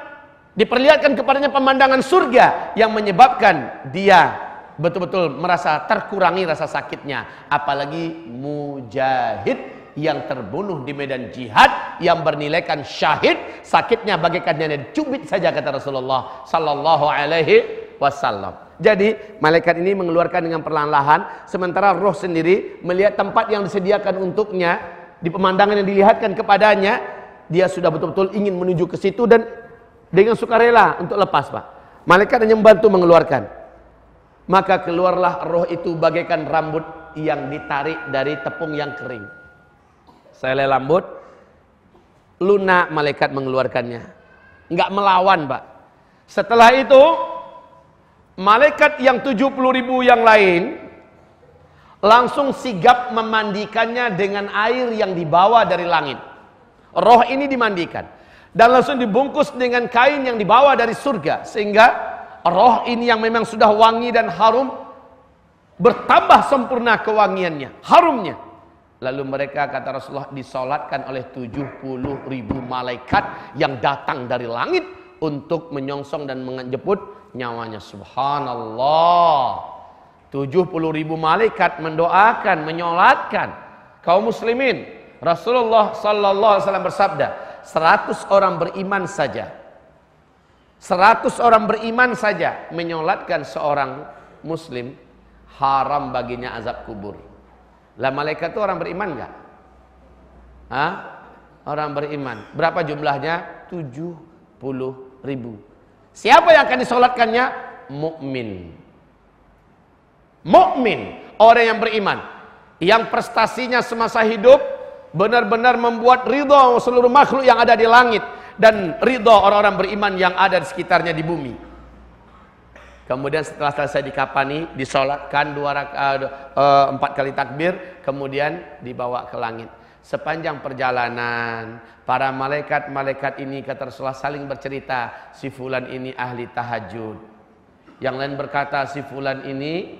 diperlihatkan kepadanya pemandangan surga yang menyebabkan dia betul-betul merasa terkurangi rasa sakitnya, apalagi mujahid yang terbunuh di medan jihad yang bernilaikan syahid sakitnya bagaikan nyanyi cubit saja kata Rasulullah sallallahu alaihi wasallam. Jadi malaikat ini mengeluarkan dengan perlahan-lahan sementara roh sendiri melihat tempat yang disediakan untuknya di pemandangan yang dilihatkan kepadanya dia sudah betul-betul ingin menuju ke situ dan dengan sukarela untuk lepas Pak. Malaikat hanya membantu mengeluarkan maka keluarlah roh itu bagaikan rambut yang ditarik dari tepung yang kering. Saya lambut lunak malaikat mengeluarkannya. Enggak melawan, Pak. Setelah itu malaikat yang 70 ribu yang lain langsung sigap memandikannya dengan air yang dibawa dari langit. Roh ini dimandikan dan langsung dibungkus dengan kain yang dibawa dari surga sehingga roh ini yang memang sudah wangi dan harum bertambah sempurna kewangiannya, harumnya. Lalu mereka kata Rasulullah disolatkan oleh 70 ribu malaikat yang datang dari langit untuk menyongsong dan menjemput nyawanya. Subhanallah. 70 ribu malaikat mendoakan, menyolatkan kaum muslimin. Rasulullah sallallahu alaihi wasallam bersabda, 100 orang beriman saja. 100 orang beriman saja menyolatkan seorang muslim haram baginya azab kubur. Lah malaikat itu orang beriman gak? Hah? Orang beriman. Berapa jumlahnya? 70 ribu. Siapa yang akan disolatkannya? Mukmin. Mukmin, orang yang beriman, yang prestasinya semasa hidup benar-benar membuat ridho seluruh makhluk yang ada di langit dan ridho orang-orang beriman yang ada di sekitarnya di bumi. Kemudian setelah selesai dikapani, disolatkan dua eh, eh, empat kali takbir, kemudian dibawa ke langit. Sepanjang perjalanan, para malaikat-malaikat ini kata Rasulullah saling bercerita, si fulan ini ahli tahajud. Yang lain berkata si fulan ini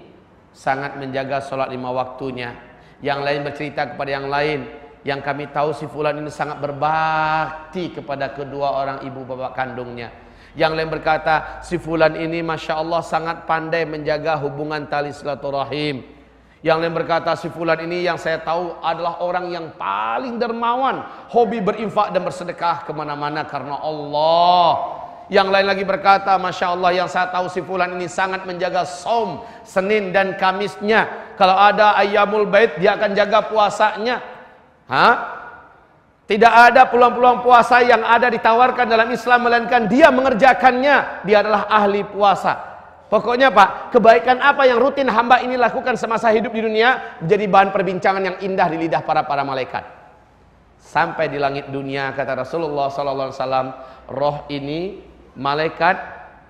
sangat menjaga sholat lima waktunya. Yang lain bercerita kepada yang lain, yang kami tahu si fulan ini sangat berbakti kepada kedua orang ibu bapak kandungnya. Yang lain berkata, si fulan ini Masya Allah sangat pandai menjaga hubungan tali silaturahim. Yang lain berkata, si fulan ini yang saya tahu adalah orang yang paling dermawan. Hobi berinfak dan bersedekah kemana-mana karena Allah. Yang lain lagi berkata, Masya Allah yang saya tahu si Fulan ini sangat menjaga som Senin dan Kamisnya. Kalau ada ayamul bait, dia akan jaga puasanya. Hah? Tidak ada peluang-peluang puasa yang ada ditawarkan dalam Islam melainkan dia mengerjakannya. Dia adalah ahli puasa. Pokoknya Pak, kebaikan apa yang rutin hamba ini lakukan semasa hidup di dunia menjadi bahan perbincangan yang indah di lidah para para malaikat. Sampai di langit dunia kata Rasulullah sallallahu alaihi wasallam, roh ini malaikat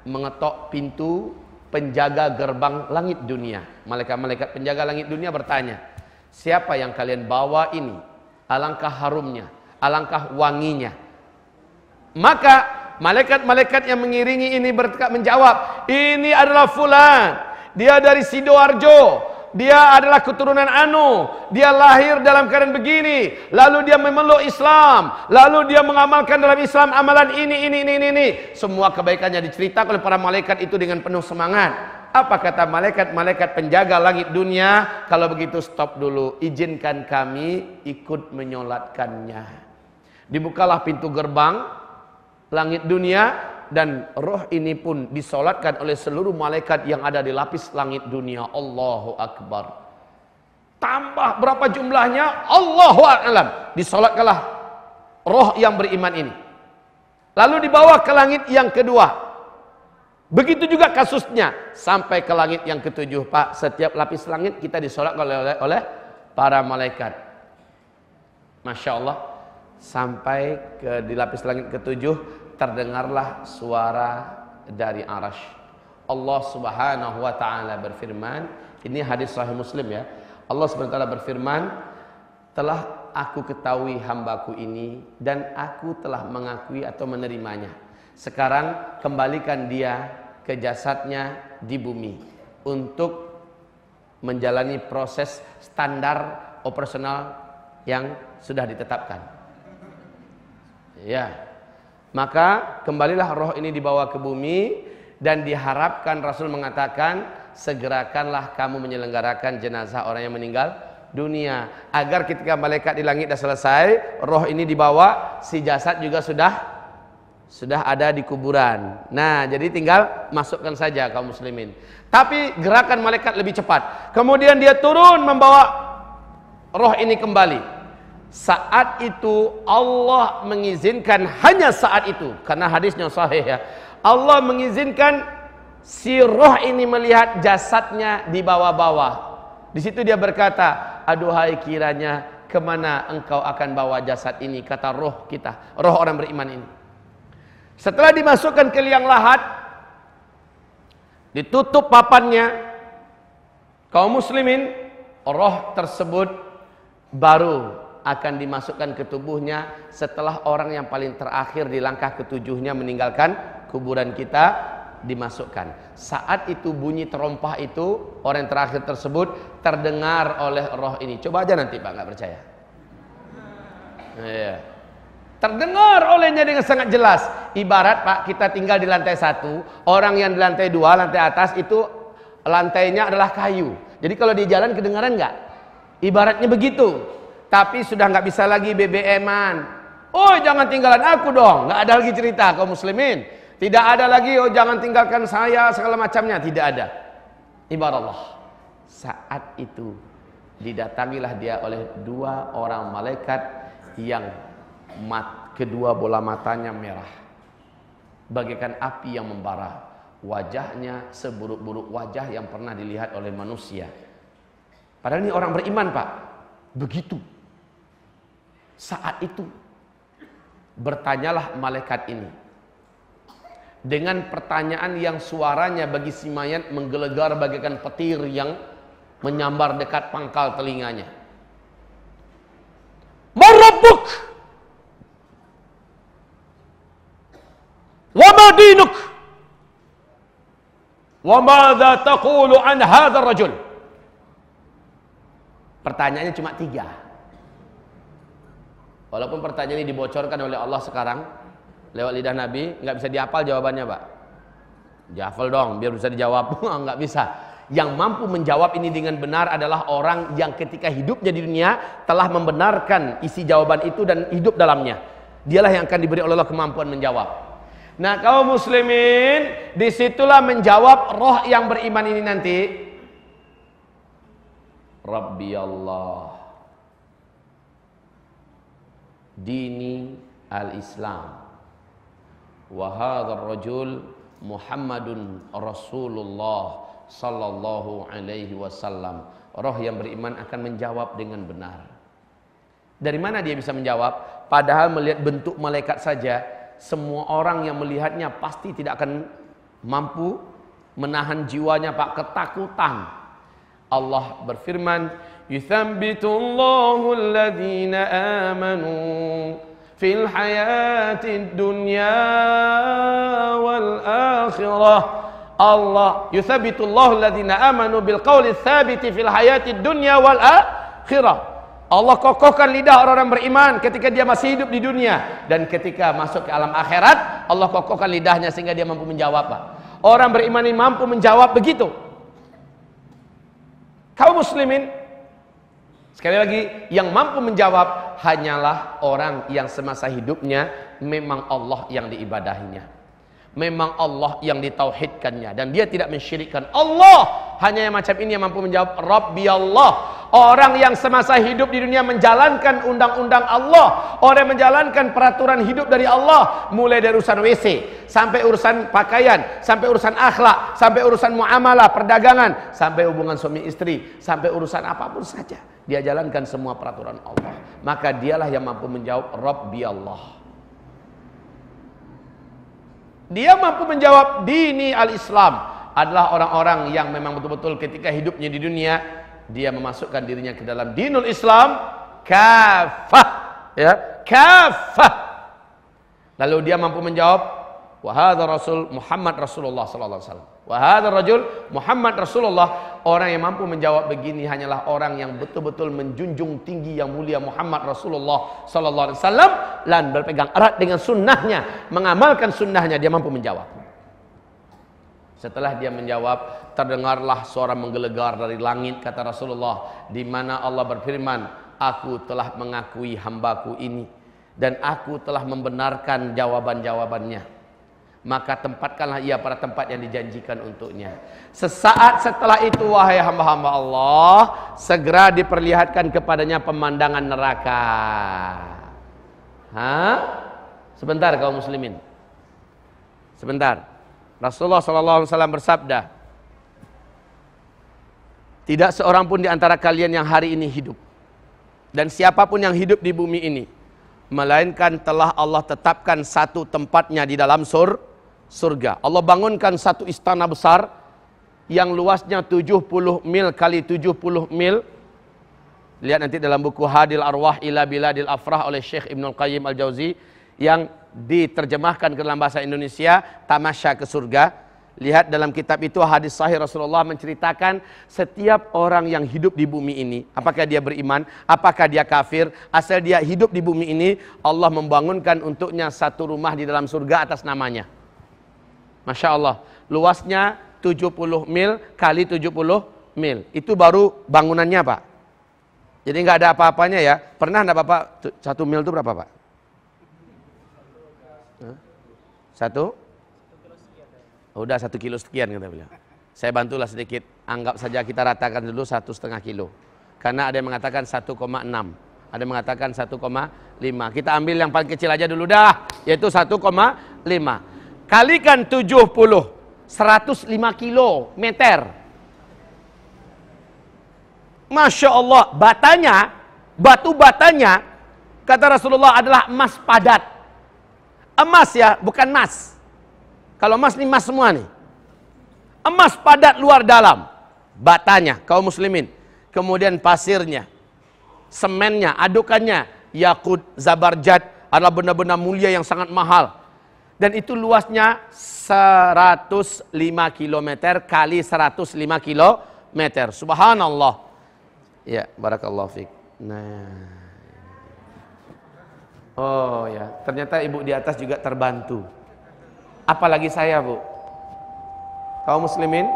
mengetok pintu penjaga gerbang langit dunia. Malaikat-malaikat penjaga langit dunia bertanya, "Siapa yang kalian bawa ini? Alangkah harumnya." alangkah wanginya. Maka malaikat-malaikat yang mengiringi ini bertekad menjawab, ini adalah fulan, dia dari Sidoarjo, dia adalah keturunan Anu, dia lahir dalam keadaan begini, lalu dia memeluk Islam, lalu dia mengamalkan dalam Islam amalan ini, ini, ini, ini, ini. Semua kebaikannya diceritakan oleh para malaikat itu dengan penuh semangat. Apa kata malaikat-malaikat penjaga langit dunia? Kalau begitu stop dulu, izinkan kami ikut menyolatkannya. Dibukalah pintu gerbang langit dunia dan roh ini pun disolatkan oleh seluruh malaikat yang ada di lapis langit dunia. Allahu Akbar. Tambah berapa jumlahnya? Allahu Akbar Disolatkanlah roh yang beriman ini. Lalu dibawa ke langit yang kedua. Begitu juga kasusnya sampai ke langit yang ketujuh, Pak. Setiap lapis langit kita disolatkan oleh, oleh para malaikat. Masya Allah sampai ke di lapis langit ketujuh terdengarlah suara dari arash Allah subhanahu wa ta'ala berfirman ini hadis sahih muslim ya Allah subhanahu wa ta'ala berfirman telah aku ketahui hambaku ini dan aku telah mengakui atau menerimanya sekarang kembalikan dia ke jasadnya di bumi untuk menjalani proses standar operasional yang sudah ditetapkan Ya. Maka kembalilah roh ini dibawa ke bumi dan diharapkan Rasul mengatakan segerakanlah kamu menyelenggarakan jenazah orang yang meninggal dunia agar ketika malaikat di langit sudah selesai roh ini dibawa si jasad juga sudah sudah ada di kuburan. Nah, jadi tinggal masukkan saja kaum muslimin. Tapi gerakan malaikat lebih cepat. Kemudian dia turun membawa roh ini kembali. Saat itu Allah mengizinkan hanya saat itu karena hadisnya sahih ya. Allah mengizinkan si roh ini melihat jasadnya di bawah-bawah. Di situ dia berkata, aduhai kiranya kemana engkau akan bawa jasad ini kata roh kita, roh orang beriman ini. Setelah dimasukkan ke liang lahat, ditutup papannya, kaum muslimin, roh tersebut baru akan dimasukkan ke tubuhnya setelah orang yang paling terakhir di langkah ketujuhnya meninggalkan kuburan kita dimasukkan. Saat itu bunyi terompah itu orang yang terakhir tersebut terdengar oleh roh ini. Coba aja nanti Pak nggak percaya. Iya. Terdengar olehnya dengan sangat jelas. Ibarat Pak kita tinggal di lantai satu, orang yang di lantai dua, lantai atas itu lantainya adalah kayu. Jadi kalau di jalan kedengaran nggak? Ibaratnya begitu tapi sudah nggak bisa lagi BBM-an. Oh, jangan tinggalkan aku dong. Nggak ada lagi cerita kaum muslimin. Tidak ada lagi, oh jangan tinggalkan saya, segala macamnya. Tidak ada. Ibarat Allah. Saat itu didatangilah dia oleh dua orang malaikat yang mat, kedua bola matanya merah. Bagaikan api yang membara. Wajahnya seburuk-buruk wajah yang pernah dilihat oleh manusia. Padahal ini orang beriman, Pak. Begitu saat itu bertanyalah malaikat ini dengan pertanyaan yang suaranya bagi si mayat menggelegar bagaikan petir yang menyambar dekat pangkal telinganya. Marabuk ma dinuk Wamada taqulu an hadzal rajul Pertanyaannya cuma tiga Walaupun pertanyaan ini dibocorkan oleh Allah sekarang lewat lidah Nabi, nggak bisa dihafal jawabannya, Pak. Dihafal dong, biar bisa dijawab. nggak bisa. Yang mampu menjawab ini dengan benar adalah orang yang ketika hidupnya di dunia telah membenarkan isi jawaban itu dan hidup dalamnya. Dialah yang akan diberi oleh Allah kemampuan menjawab. Nah, kaum muslimin, disitulah menjawab roh yang beriman ini nanti. Rabbi Allah dini al-Islam. Wa hadzal rajul Muhammadun Rasulullah sallallahu alaihi wasallam. Roh yang beriman akan menjawab dengan benar. Dari mana dia bisa menjawab? Padahal melihat bentuk malaikat saja, semua orang yang melihatnya pasti tidak akan mampu menahan jiwanya Pak ketakutan. Allah berfirman, يثبت الله الذين آمنوا في الحياة الدنيا والآخرة Allah yuthabitullahu alladhina amanu bil qawli tsabiti fil hayati dunya wal akhirah. Allah kokohkan lidah orang-orang beriman ketika dia masih hidup di dunia dan ketika masuk ke alam akhirat Allah kokohkan lidahnya sehingga dia mampu menjawab apa Orang beriman ini mampu menjawab begitu. Kaum muslimin Sekali lagi, yang mampu menjawab hanyalah orang yang semasa hidupnya memang Allah yang diibadahinya. Memang Allah yang ditauhidkannya dan dia tidak mensyirikkan Allah. Hanya yang macam ini yang mampu menjawab Rabbi Allah. Orang yang semasa hidup di dunia menjalankan undang-undang Allah, orang yang menjalankan peraturan hidup dari Allah, mulai dari urusan WC, sampai urusan pakaian, sampai urusan akhlak, sampai urusan muamalah, perdagangan, sampai hubungan suami istri, sampai urusan apapun saja dia jalankan semua peraturan Allah maka dialah yang mampu menjawab Rabbi Allah dia mampu menjawab dini al-Islam adalah orang-orang yang memang betul-betul ketika hidupnya di dunia dia memasukkan dirinya ke dalam dinul Islam kafah ya kafah lalu dia mampu menjawab wahada rasul Muhammad Rasulullah sallallahu alaihi wasallam Wahad rajul Muhammad Rasulullah Orang yang mampu menjawab begini hanyalah orang yang betul-betul menjunjung tinggi yang mulia Muhammad Rasulullah Sallallahu Alaihi Wasallam dan berpegang erat dengan sunnahnya, mengamalkan sunnahnya dia mampu menjawab. Setelah dia menjawab, terdengarlah suara menggelegar dari langit kata Rasulullah, di mana Allah berfirman, Aku telah mengakui hambaku ini dan aku telah membenarkan jawaban-jawabannya maka tempatkanlah ia pada tempat yang dijanjikan untuknya. Sesaat setelah itu wahai hamba-hamba Allah, segera diperlihatkan kepadanya pemandangan neraka. Hah? Sebentar kaum muslimin. Sebentar. Rasulullah shallallahu alaihi wasallam bersabda, "Tidak seorang pun di antara kalian yang hari ini hidup dan siapapun yang hidup di bumi ini, melainkan telah Allah tetapkan satu tempatnya di dalam surga surga. Allah bangunkan satu istana besar yang luasnya 70 mil kali 70 mil. Lihat nanti dalam buku Hadil Arwah Ila Biladil Afrah oleh Syekh Ibnul Qayyim Al-Jauzi yang diterjemahkan ke dalam bahasa Indonesia Tamasya ke surga. Lihat dalam kitab itu hadis sahih Rasulullah menceritakan setiap orang yang hidup di bumi ini, apakah dia beriman, apakah dia kafir, asal dia hidup di bumi ini, Allah membangunkan untuknya satu rumah di dalam surga atas namanya. Masya Allah. Luasnya 70 mil kali 70 mil. Itu baru bangunannya Pak. Jadi nggak ada apa-apanya ya. Pernah nggak, Bapak, satu mil itu berapa Pak? Satu? Oh, udah satu kilo sekian kata beliau. Saya bantulah sedikit. Anggap saja kita ratakan dulu satu setengah kilo. Karena ada yang mengatakan 1,6. Ada yang mengatakan 1,5. Kita ambil yang paling kecil aja dulu dah. Yaitu 1,5. Kalikan 70, 105 kilometer. Masya Allah, batanya, batu batanya, kata Rasulullah adalah emas padat. Emas ya, bukan emas. Kalau emas nih emas semua nih. Emas padat luar dalam. Batanya, kaum muslimin. Kemudian pasirnya, semennya, adukannya, yakut, zabarjat, adalah benda-benda mulia yang sangat mahal dan itu luasnya 105 km kali 105 km. Subhanallah. Ya, barakallahu fiik. Nah. Oh ya, ternyata ibu di atas juga terbantu. Apalagi saya, Bu. Kaum muslimin,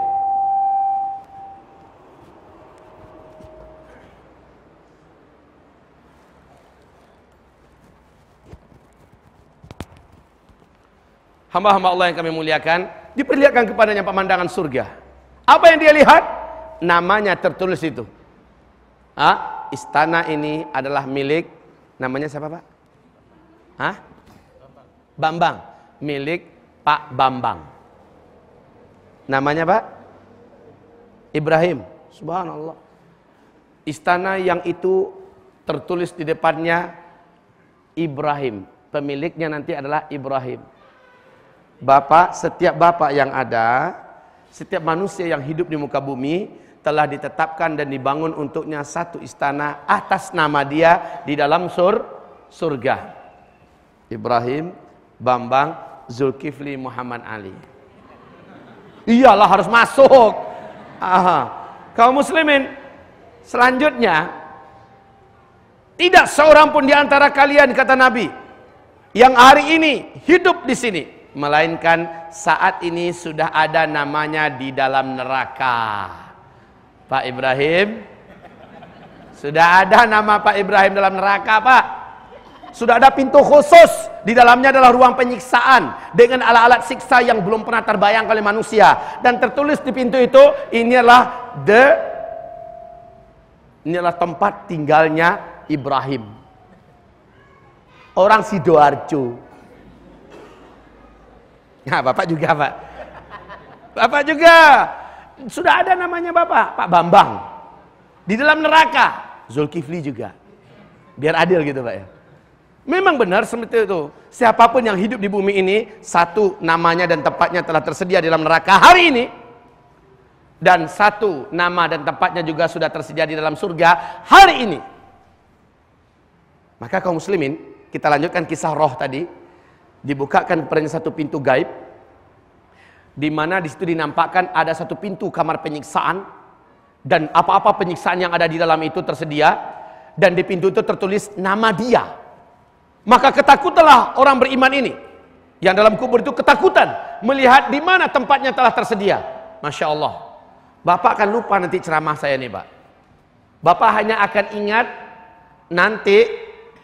hamba-hamba Allah yang kami muliakan, diperlihatkan kepadanya pemandangan surga. Apa yang dia lihat? Namanya tertulis itu. Hah? Istana ini adalah milik namanya siapa, Pak? Hah? Bambang. Milik Pak Bambang. Namanya, Pak? Ibrahim. Subhanallah. Istana yang itu tertulis di depannya Ibrahim. Pemiliknya nanti adalah Ibrahim. Bapak, setiap bapak yang ada, setiap manusia yang hidup di muka bumi telah ditetapkan dan dibangun untuknya satu istana atas nama dia di dalam sur surga. Ibrahim, Bambang, Zulkifli, Muhammad Ali. Iyalah harus masuk. Aha. Kau muslimin, selanjutnya tidak seorang pun di antara kalian kata Nabi yang hari ini hidup di sini melainkan saat ini sudah ada namanya di dalam neraka. Pak Ibrahim, sudah ada nama Pak Ibrahim dalam neraka, Pak. Sudah ada pintu khusus, di dalamnya adalah ruang penyiksaan dengan alat-alat siksa yang belum pernah terbayang oleh manusia. Dan tertulis di pintu itu, inilah the inilah tempat tinggalnya Ibrahim. Orang Sidoarjo Nah, Bapak juga, Pak. Bapak juga. Sudah ada namanya Bapak, Pak Bambang. Di dalam neraka, Zulkifli juga. Biar adil gitu, Pak ya. Memang benar seperti itu. Siapapun yang hidup di bumi ini, satu namanya dan tempatnya telah tersedia di dalam neraka hari ini. Dan satu nama dan tempatnya juga sudah tersedia di dalam surga hari ini. Maka kaum muslimin, kita lanjutkan kisah roh tadi dibukakan kepadanya satu pintu gaib di mana di situ dinampakkan ada satu pintu kamar penyiksaan dan apa-apa penyiksaan yang ada di dalam itu tersedia dan di pintu itu tertulis nama dia maka ketakutlah orang beriman ini yang dalam kubur itu ketakutan melihat di mana tempatnya telah tersedia Masya Allah Bapak akan lupa nanti ceramah saya nih Pak Bapak hanya akan ingat nanti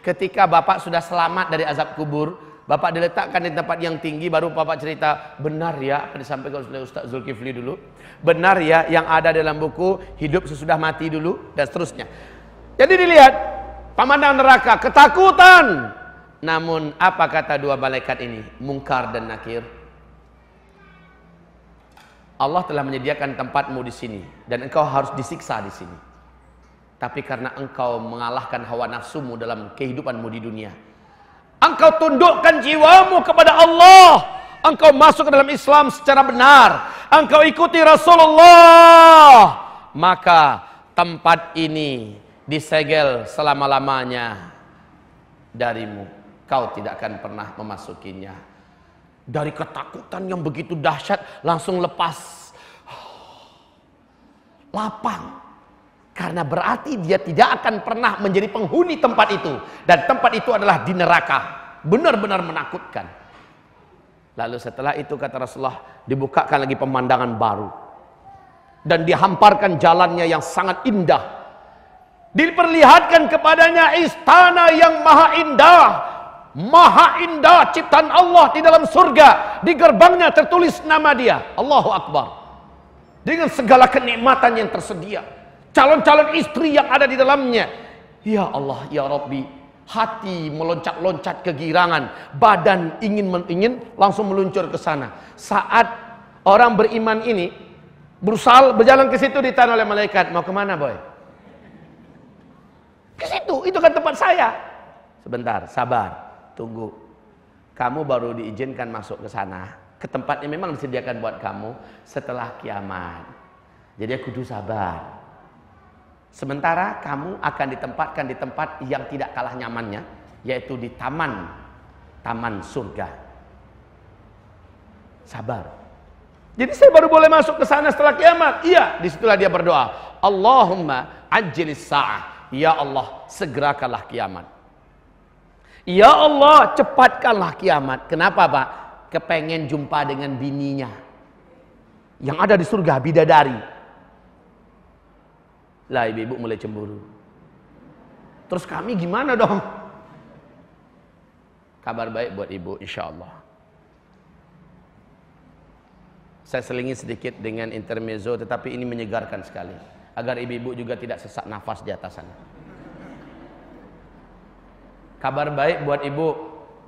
ketika Bapak sudah selamat dari azab kubur Bapak diletakkan di tempat yang tinggi baru Bapak cerita benar ya apa disampaikan oleh Ustaz Zulkifli dulu. Benar ya yang ada dalam buku hidup sesudah mati dulu dan seterusnya. Jadi dilihat pemandangan neraka ketakutan. Namun apa kata dua malaikat ini? Mungkar dan nakir. Allah telah menyediakan tempatmu di sini dan engkau harus disiksa di sini. Tapi karena engkau mengalahkan hawa nafsumu dalam kehidupanmu di dunia, Engkau tundukkan jiwamu kepada Allah. Engkau masuk ke dalam Islam secara benar. Engkau ikuti Rasulullah. Maka tempat ini disegel selama-lamanya darimu. Kau tidak akan pernah memasukinya. Dari ketakutan yang begitu dahsyat langsung lepas. lapang. Karena berarti dia tidak akan pernah menjadi penghuni tempat itu. Dan tempat itu adalah di neraka. Benar-benar menakutkan. Lalu setelah itu kata Rasulullah, dibukakan lagi pemandangan baru. Dan dihamparkan jalannya yang sangat indah. Diperlihatkan kepadanya istana yang maha indah. Maha indah ciptaan Allah di dalam surga. Di gerbangnya tertulis nama dia. Allahu Akbar. Dengan segala kenikmatan yang tersedia calon-calon istri yang ada di dalamnya. Ya Allah, ya Rabbi, hati meloncat-loncat kegirangan, badan ingin ingin langsung meluncur ke sana. Saat orang beriman ini berusal berjalan ke situ ditahan oleh malaikat, mau kemana boy? Ke situ, itu kan tempat saya. Sebentar, sabar, tunggu. Kamu baru diizinkan masuk ke sana, ke tempat yang memang disediakan buat kamu setelah kiamat. Jadi aku kudu sabar. Sementara kamu akan ditempatkan di tempat yang tidak kalah nyamannya, yaitu di taman, taman surga. Sabar. Jadi saya baru boleh masuk ke sana setelah kiamat. Iya, disitulah dia berdoa. Allahumma ajilis sa'ah. Ya Allah, segerakanlah kiamat. Ya Allah, cepatkanlah kiamat. Kenapa Pak? Kepengen jumpa dengan bininya. Yang ada di surga, bidadari lah ibu-ibu mulai cemburu. Terus kami gimana dong? Kabar baik buat ibu insya Allah. Saya selingi sedikit dengan intermezzo tetapi ini menyegarkan sekali. Agar ibu-ibu juga tidak sesak nafas di atas sana. Kabar baik buat ibu.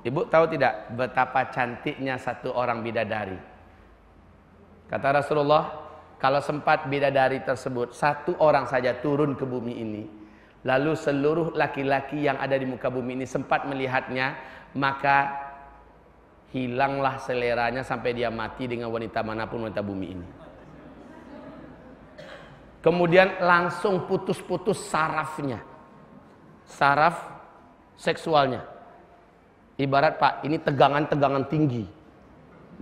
Ibu tahu tidak betapa cantiknya satu orang bidadari. Kata Rasulullah, kalau sempat beda dari tersebut satu orang saja turun ke bumi ini, lalu seluruh laki-laki yang ada di muka bumi ini sempat melihatnya, maka hilanglah seleranya sampai dia mati dengan wanita manapun wanita bumi ini. Kemudian langsung putus-putus sarafnya. Saraf seksualnya. Ibarat Pak, ini tegangan-tegangan tinggi.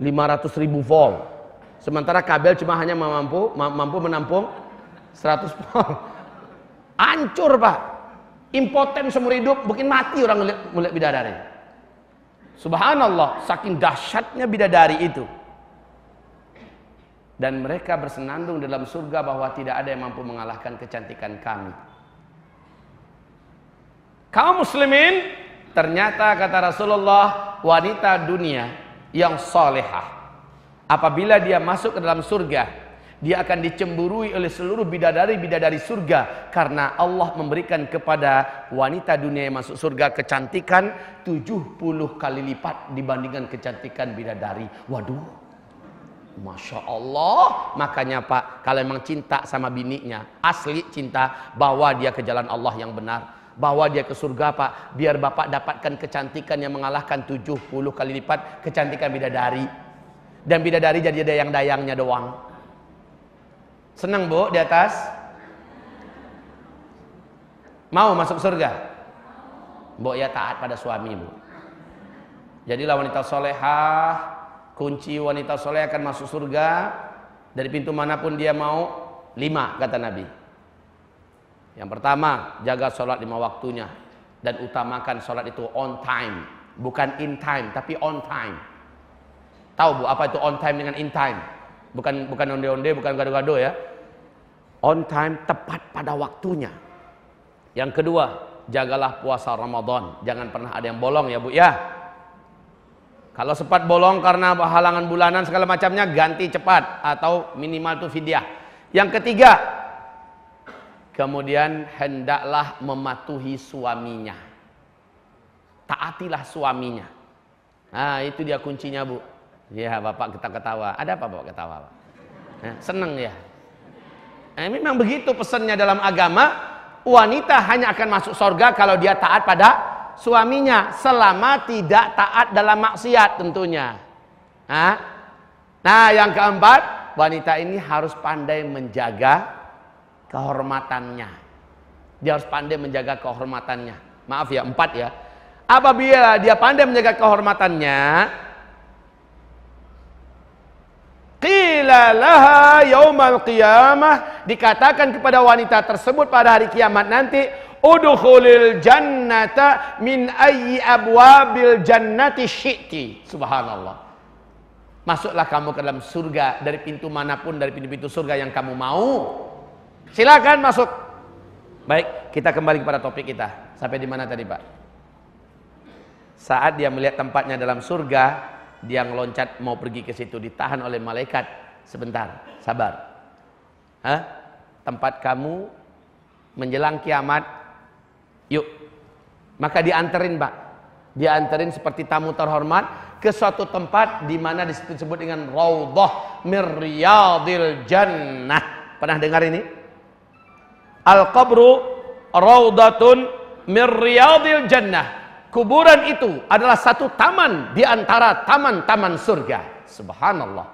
500 ribu volt Sementara Kabel cuma hanya mampu mampu menampung 100 volt Hancur, Pak. Impoten seumur hidup, mungkin mati orang melihat, melihat bidadari. Subhanallah, saking dahsyatnya bidadari itu. Dan mereka bersenandung dalam surga bahwa tidak ada yang mampu mengalahkan kecantikan kami. Kaum muslimin, ternyata kata Rasulullah, wanita dunia yang solehah Apabila dia masuk ke dalam surga, dia akan dicemburui oleh seluruh bidadari-bidadari surga karena Allah memberikan kepada wanita dunia yang masuk surga kecantikan 70 kali lipat dibandingkan kecantikan bidadari. Waduh. Masya Allah Makanya Pak Kalau memang cinta sama bininya Asli cinta Bawa dia ke jalan Allah yang benar bawa dia ke surga pak biar bapak dapatkan kecantikan yang mengalahkan 70 kali lipat kecantikan bidadari dan bidadari jadi dayang-dayangnya doang senang bu di atas mau masuk surga bu ya taat pada suami bu jadilah wanita solehah kunci wanita soleh akan masuk surga dari pintu manapun dia mau lima kata Nabi yang pertama jaga sholat lima waktunya dan utamakan sholat itu on time bukan in time tapi on time Tahu Bu apa itu on time dengan in time? Bukan bukan onde-onde, bukan gado-gado ya. On time tepat pada waktunya. Yang kedua, jagalah puasa Ramadan. Jangan pernah ada yang bolong ya Bu ya. Kalau sempat bolong karena halangan bulanan segala macamnya ganti cepat atau minimal tuh fidyah. Yang ketiga, kemudian hendaklah mematuhi suaminya. Taatilah suaminya. Nah, itu dia kuncinya, Bu. Ya bapak kita ketawa. Ada apa bapak ketawa? Pak? Nah, seneng ya. Nah, memang begitu pesannya dalam agama. Wanita hanya akan masuk surga kalau dia taat pada suaminya. Selama tidak taat dalam maksiat tentunya. Nah, nah yang keempat. Wanita ini harus pandai menjaga kehormatannya. Dia harus pandai menjaga kehormatannya. Maaf ya, empat ya. Apabila dia pandai menjaga kehormatannya, Qila laha yaumal qiyamah dikatakan kepada wanita tersebut pada hari kiamat nanti udkhulil jannata min ayyi abwabil jannati syi'ti. Subhanallah. Masuklah kamu ke dalam surga dari pintu manapun dari pintu-pintu surga yang kamu mau. Silakan masuk. Baik, kita kembali kepada topik kita. Sampai di mana tadi, Pak? Saat dia melihat tempatnya dalam surga, dia ngeloncat mau pergi ke situ ditahan oleh malaikat sebentar sabar Hah? tempat kamu menjelang kiamat yuk maka dianterin pak dianterin seperti tamu terhormat ke suatu tempat di mana disitu disebut dengan raudhah miryadil jannah pernah dengar ini al qabru Raudhatun miryadil jannah kuburan itu adalah satu taman di antara taman-taman surga. Subhanallah.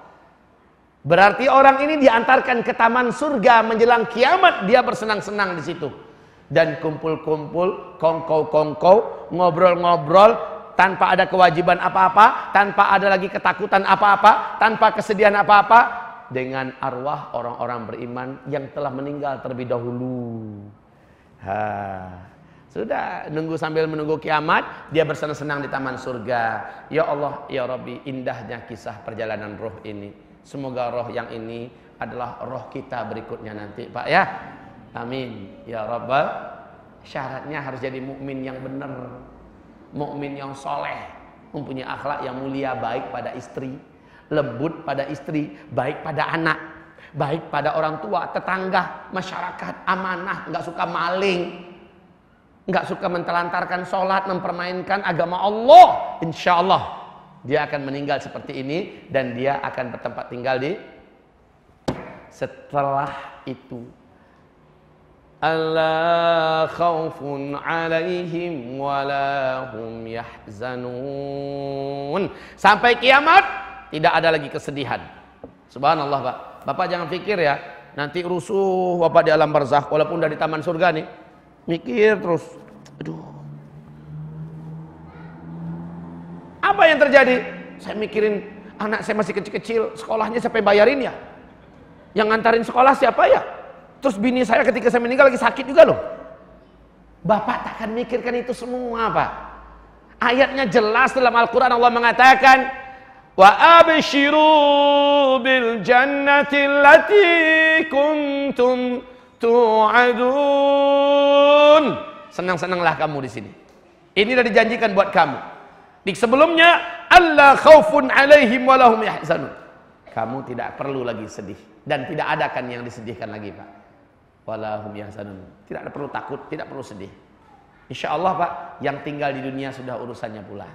Berarti orang ini diantarkan ke taman surga menjelang kiamat dia bersenang-senang di situ. Dan kumpul-kumpul, kongko-kongko, ngobrol-ngobrol tanpa ada kewajiban apa-apa, tanpa ada lagi ketakutan apa-apa, tanpa kesedihan apa-apa dengan arwah orang-orang beriman yang telah meninggal terlebih dahulu. Ha. Sudah nunggu sambil menunggu kiamat, dia bersenang-senang di taman surga. Ya Allah, ya Rabbi, indahnya kisah perjalanan roh ini. Semoga roh yang ini adalah roh kita berikutnya nanti, Pak ya. Amin. Ya Rabbal syaratnya harus jadi mukmin yang benar, mukmin yang soleh, mempunyai akhlak yang mulia baik pada istri, lembut pada istri, baik pada anak, baik pada orang tua, tetangga, masyarakat, amanah, nggak suka maling, nggak suka mentelantarkan sholat, mempermainkan agama Allah, insya Allah dia akan meninggal seperti ini dan dia akan bertempat tinggal di setelah itu. khaufun alaihim walahum yahzanun. Sampai kiamat tidak ada lagi kesedihan. Subhanallah Pak. Bapak jangan pikir ya, nanti rusuh Bapak di alam barzakh walaupun dari taman surga nih mikir terus Aduh. Apa yang terjadi? Saya mikirin anak saya masih kecil-kecil, sekolahnya siapa yang bayarin ya? Yang ngantarin sekolah siapa ya? Terus bini saya ketika saya meninggal lagi sakit juga loh. Bapak takkan mikirkan itu semua, Pak. Ayatnya jelas dalam Al-Qur'an Allah mengatakan, "Wa abshiru bil jannati allati kuntum tu'adun." senang-senanglah kamu di sini. Ini sudah dijanjikan buat kamu. Di sebelumnya Allah khaufun alaihim walahum yahzanun. Kamu tidak perlu lagi sedih dan tidak ada kan yang disedihkan lagi, Pak. Walahum yahzanun. Tidak ada perlu takut, tidak perlu sedih. Insya Allah Pak, yang tinggal di dunia sudah urusannya pula.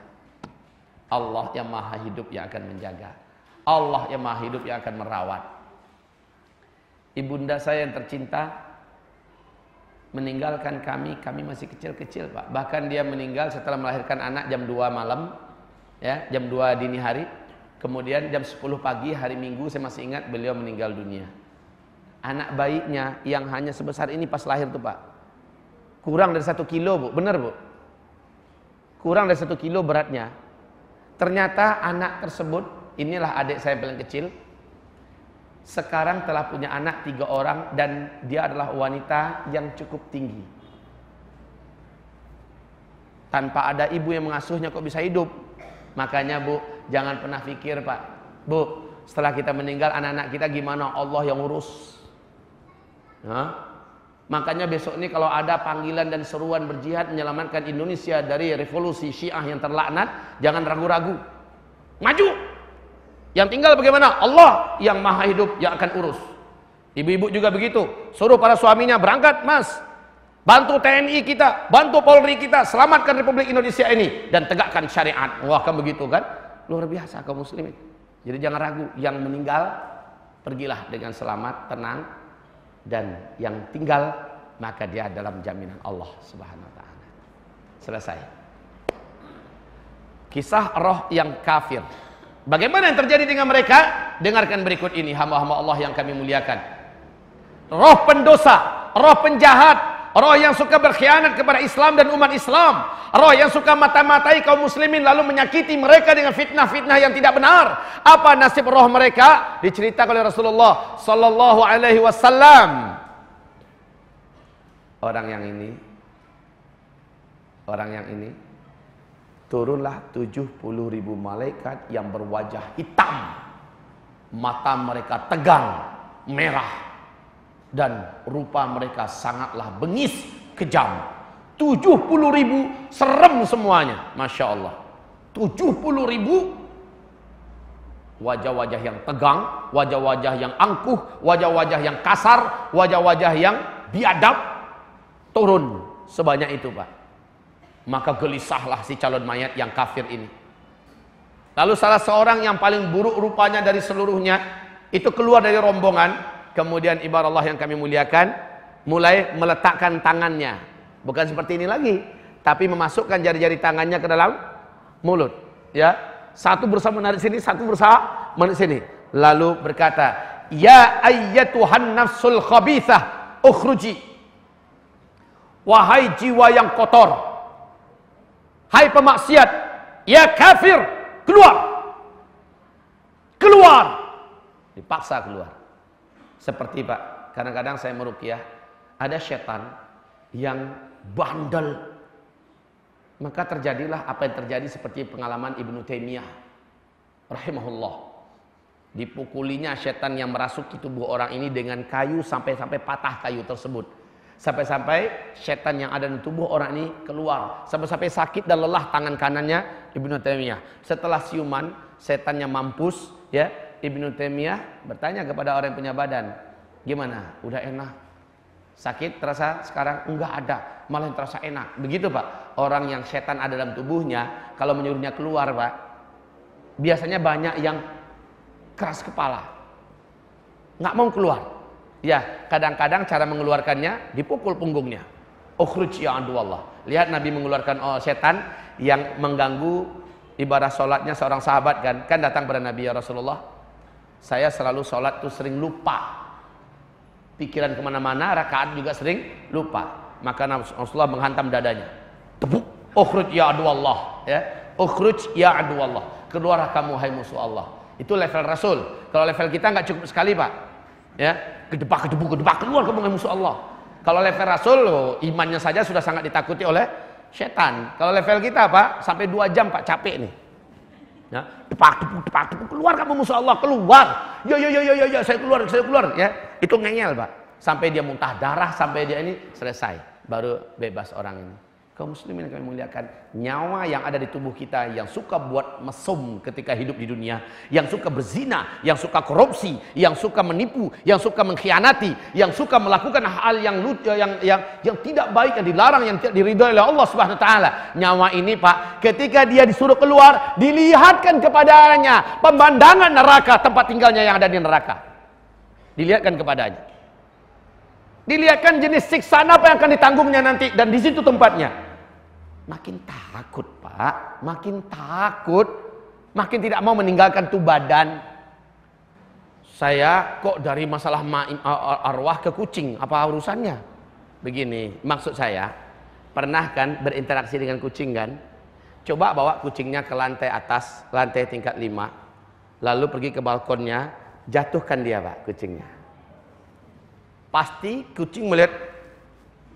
Allah yang maha hidup yang akan menjaga. Allah yang maha hidup yang akan merawat. Ibunda saya yang tercinta, meninggalkan kami, kami masih kecil-kecil Pak. Bahkan dia meninggal setelah melahirkan anak jam 2 malam, ya jam 2 dini hari. Kemudian jam 10 pagi hari Minggu saya masih ingat beliau meninggal dunia. Anak baiknya yang hanya sebesar ini pas lahir tuh Pak. Kurang dari satu kilo Bu, benar Bu? Kurang dari satu kilo beratnya. Ternyata anak tersebut, inilah adik saya paling kecil, sekarang telah punya anak tiga orang dan dia adalah wanita yang cukup tinggi. Tanpa ada ibu yang mengasuhnya kok bisa hidup. Makanya bu, jangan pernah pikir pak. Bu, setelah kita meninggal anak-anak kita gimana? Allah yang urus. Nah, makanya besok ini kalau ada panggilan dan seruan berjihad menyelamatkan Indonesia dari revolusi Syiah yang terlaknat, jangan ragu-ragu. Maju! Yang tinggal bagaimana? Allah yang maha hidup yang akan urus. Ibu-ibu juga begitu. Suruh para suaminya berangkat, Mas. Bantu TNI kita, bantu Polri kita, selamatkan Republik Indonesia ini dan tegakkan syariat. Wah, kan begitu kan? Luar biasa kaum muslimin. Jadi jangan ragu, yang meninggal pergilah dengan selamat, tenang dan yang tinggal maka dia dalam jaminan Allah Subhanahu wa taala. Selesai. Kisah roh yang kafir. Bagaimana yang terjadi dengan mereka? Dengarkan berikut ini hamba-hamba Allah yang kami muliakan. Roh pendosa, roh penjahat, roh yang suka berkhianat kepada Islam dan umat Islam, roh yang suka mata-matai kaum muslimin lalu menyakiti mereka dengan fitnah-fitnah yang tidak benar. Apa nasib roh mereka? Diceritakan oleh Rasulullah sallallahu alaihi wasallam. Orang yang ini orang yang ini turunlah 70 ribu malaikat yang berwajah hitam mata mereka tegang merah dan rupa mereka sangatlah bengis kejam 70 ribu serem semuanya Masya Allah 70 ribu wajah-wajah yang tegang wajah-wajah yang angkuh wajah-wajah yang kasar wajah-wajah yang biadab turun sebanyak itu Pak maka gelisahlah si calon mayat yang kafir ini. Lalu salah seorang yang paling buruk rupanya dari seluruhnya itu keluar dari rombongan, kemudian ibarat Allah yang kami muliakan mulai meletakkan tangannya. Bukan seperti ini lagi, tapi memasukkan jari-jari tangannya ke dalam mulut, ya. Satu berusaha menarik sini, satu berusaha menarik sini. Lalu berkata, "Ya Tuhan nafsul khabithah, ukhruji." Wahai jiwa yang kotor, Hai pemaksiat, ya kafir, keluar. Keluar. Dipaksa keluar. Seperti Pak, kadang-kadang saya merukiah, ada setan yang bandel. Maka terjadilah apa yang terjadi seperti pengalaman Ibnu Taimiyah rahimahullah. Dipukulinya setan yang merasuki tubuh orang ini dengan kayu sampai-sampai patah kayu tersebut Sampai-sampai setan yang ada di tubuh orang ini keluar. Sampai-sampai sakit dan lelah tangan kanannya Ibnu Taimiyah. Setelah siuman, setannya mampus, ya. Ibnu Taimiyah bertanya kepada orang yang punya badan, "Gimana? Udah enak?" Sakit terasa sekarang enggak ada, malah terasa enak. Begitu, Pak. Orang yang setan ada dalam tubuhnya, kalau menyuruhnya keluar, Pak, biasanya banyak yang keras kepala. Nggak mau keluar. Ya, kadang-kadang cara mengeluarkannya dipukul punggungnya. Ukhruj ya Allah. Lihat Nabi mengeluarkan oh, setan yang mengganggu ibadah sholatnya seorang sahabat kan. Kan datang pada Nabi ya Rasulullah. Saya selalu sholat tuh sering lupa. Pikiran kemana-mana, rakaat juga sering lupa. Maka Rasulullah menghantam dadanya. Tepuk. Ukhruj ya Allah. Ya. Ukhruj ya Allah. Keluarlah kamu hai musuh Allah. Itu level Rasul. Kalau level kita nggak cukup sekali pak. Ya, gedebak gedebuk gedebak keluar kamu musuh Allah kalau level rasul oh, imannya saja sudah sangat ditakuti oleh setan kalau level kita apa sampai dua jam pak capek nih ya depak depuk depak depuk keluar kamu musuh Allah keluar ya ya ya ya ya, ya saya keluar saya keluar ya itu ngeyel pak sampai dia muntah darah sampai dia ini selesai baru bebas orang ini Kaum muslimin yang kami muliakan, nyawa yang ada di tubuh kita yang suka buat mesum ketika hidup di dunia, yang suka berzina, yang suka korupsi, yang suka menipu, yang suka mengkhianati, yang suka melakukan hal yang lucu, eh, yang yang yang tidak baik, yang dilarang, yang tidak diridhoi oleh Allah Subhanahu wa taala. Nyawa ini, Pak, ketika dia disuruh keluar, dilihatkan kepadanya pemandangan neraka tempat tinggalnya yang ada di neraka. Dilihatkan kepadanya. Dilihatkan jenis siksaan apa yang akan ditanggungnya nanti dan di situ tempatnya. Makin takut pak, makin takut, makin tidak mau meninggalkan tuh badan. Saya kok dari masalah arwah ke kucing, apa urusannya? Begini, maksud saya, pernah kan berinteraksi dengan kucing kan? Coba bawa kucingnya ke lantai atas, lantai tingkat 5, lalu pergi ke balkonnya, jatuhkan dia pak kucingnya. Pasti kucing melihat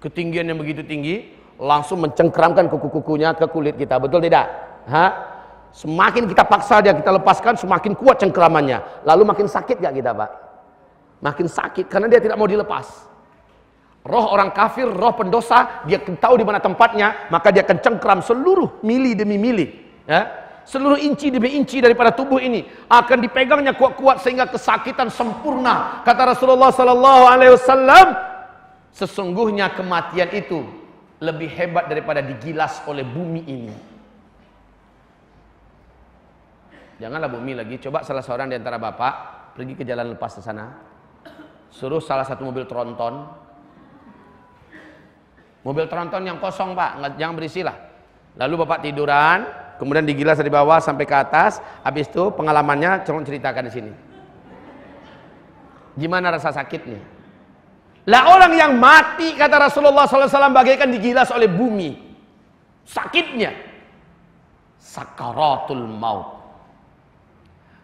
ketinggian yang begitu tinggi, langsung mencengkramkan kuku-kukunya ke kulit kita. Betul tidak? Hah? Semakin kita paksa dia, kita lepaskan, semakin kuat cengkramannya. Lalu makin sakit gak kita, Pak? Makin sakit karena dia tidak mau dilepas. Roh orang kafir, roh pendosa, dia tahu di mana tempatnya, maka dia akan cengkram seluruh mili demi mili. Ya? Seluruh inci demi inci daripada tubuh ini akan dipegangnya kuat-kuat sehingga kesakitan sempurna. Kata Rasulullah Sallallahu Alaihi Wasallam, sesungguhnya kematian itu lebih hebat daripada digilas oleh bumi ini. Janganlah bumi lagi. Coba salah seorang di antara bapak pergi ke jalan lepas ke sana. Suruh salah satu mobil tronton. Mobil tronton yang kosong pak, jangan berisi lah. Lalu bapak tiduran, kemudian digilas dari bawah sampai ke atas. Habis itu pengalamannya ceritakan di sini. Gimana rasa sakitnya? Lah orang yang mati kata Rasulullah SAW bagaikan digilas oleh bumi. Sakitnya. Sakaratul maut.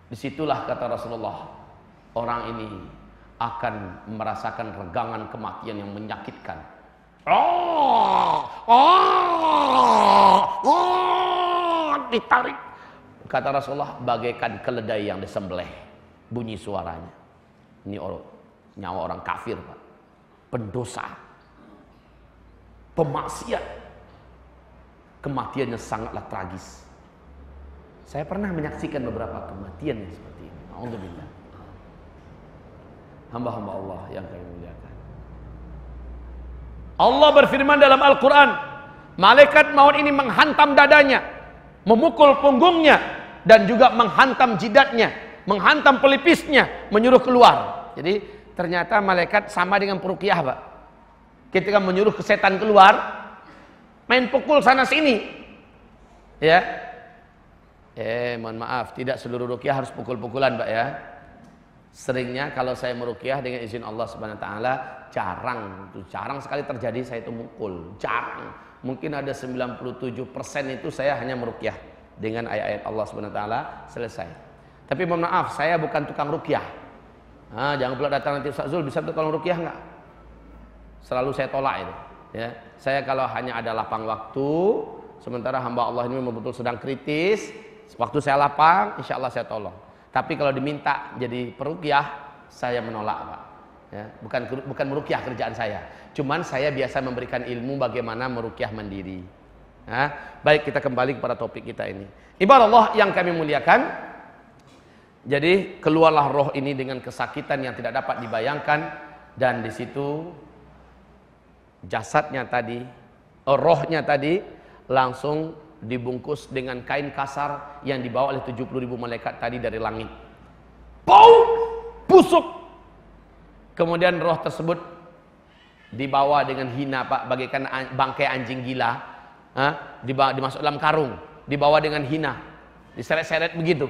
Disitulah kata Rasulullah. Orang ini akan merasakan regangan kematian yang menyakitkan. Oh, oh, oh, ditarik. Kata Rasulullah bagaikan keledai yang disembelih. Bunyi suaranya. Ini orang, nyawa orang kafir, Pak pendosa, pemaksiat, kematiannya sangatlah tragis. Saya pernah menyaksikan beberapa kematian seperti ini. Alhamdulillah. Hamba-hamba Allah yang kami muliakan. Allah berfirman dalam Al-Quran, malaikat maut ini menghantam dadanya, memukul punggungnya, dan juga menghantam jidatnya, menghantam pelipisnya, menyuruh keluar. Jadi ternyata malaikat sama dengan perukiah pak ketika menyuruh kesetan keluar main pukul sana sini ya eh mohon maaf tidak seluruh rukiah harus pukul-pukulan pak ya seringnya kalau saya merukiah dengan izin Allah Subhanahu taala jarang tuh jarang sekali terjadi saya itu mukul jarang mungkin ada 97% itu saya hanya merukiah dengan ayat-ayat Allah Subhanahu taala selesai tapi mohon maaf saya bukan tukang rukiah ah, jangan pula datang nanti Ustaz Zul bisa tuh tolong rukiah enggak? selalu saya tolak itu ya saya kalau hanya ada lapang waktu sementara hamba Allah ini memang betul sedang kritis waktu saya lapang insya Allah saya tolong tapi kalau diminta jadi perukiah saya menolak pak ya, bukan bukan merukiah kerjaan saya cuman saya biasa memberikan ilmu bagaimana merukiah mandiri nah, baik kita kembali kepada topik kita ini ibarat Allah yang kami muliakan jadi keluarlah roh ini dengan kesakitan yang tidak dapat dibayangkan dan di situ jasadnya tadi, eh, rohnya tadi langsung dibungkus dengan kain kasar yang dibawa oleh 70 ribu malaikat tadi dari langit. Bau busuk. Kemudian roh tersebut dibawa dengan hina pak bagaikan bangkai anjing gila ha? dimasuk dalam karung dibawa dengan hina diseret-seret begitu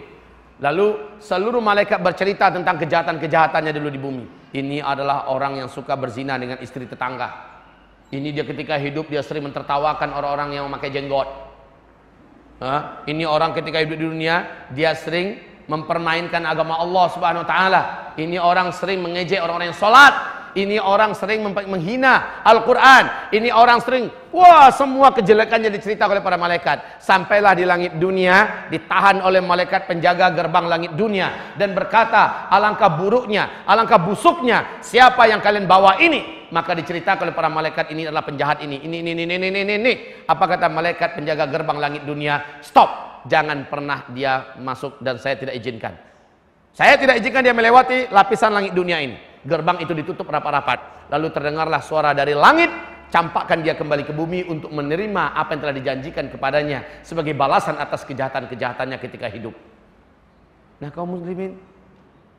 Lalu seluruh malaikat bercerita tentang kejahatan-kejahatannya dulu di bumi. Ini adalah orang yang suka berzina dengan istri tetangga. Ini dia ketika hidup dia sering mentertawakan orang-orang yang memakai jenggot. Hah? Ini orang ketika hidup di dunia dia sering mempermainkan agama Allah Subhanahu wa taala. Ini orang sering mengejek orang-orang yang sholat ini orang sering menghina Al-Quran, ini orang sering, wah semua kejelekannya diceritakan oleh para malaikat. Sampailah di langit dunia, ditahan oleh malaikat penjaga gerbang langit dunia. Dan berkata, alangkah buruknya, alangkah busuknya, siapa yang kalian bawa ini? Maka diceritakan oleh para malaikat ini adalah penjahat ini, ini, ini, ini, ini, ini, ini. Apa kata malaikat penjaga gerbang langit dunia? Stop, jangan pernah dia masuk dan saya tidak izinkan. Saya tidak izinkan dia melewati lapisan langit dunia ini. Gerbang itu ditutup rapat-rapat. Lalu terdengarlah suara dari langit, campakkan dia kembali ke bumi untuk menerima apa yang telah dijanjikan kepadanya sebagai balasan atas kejahatan-kejahatannya ketika hidup. Nah, kaum muslimin,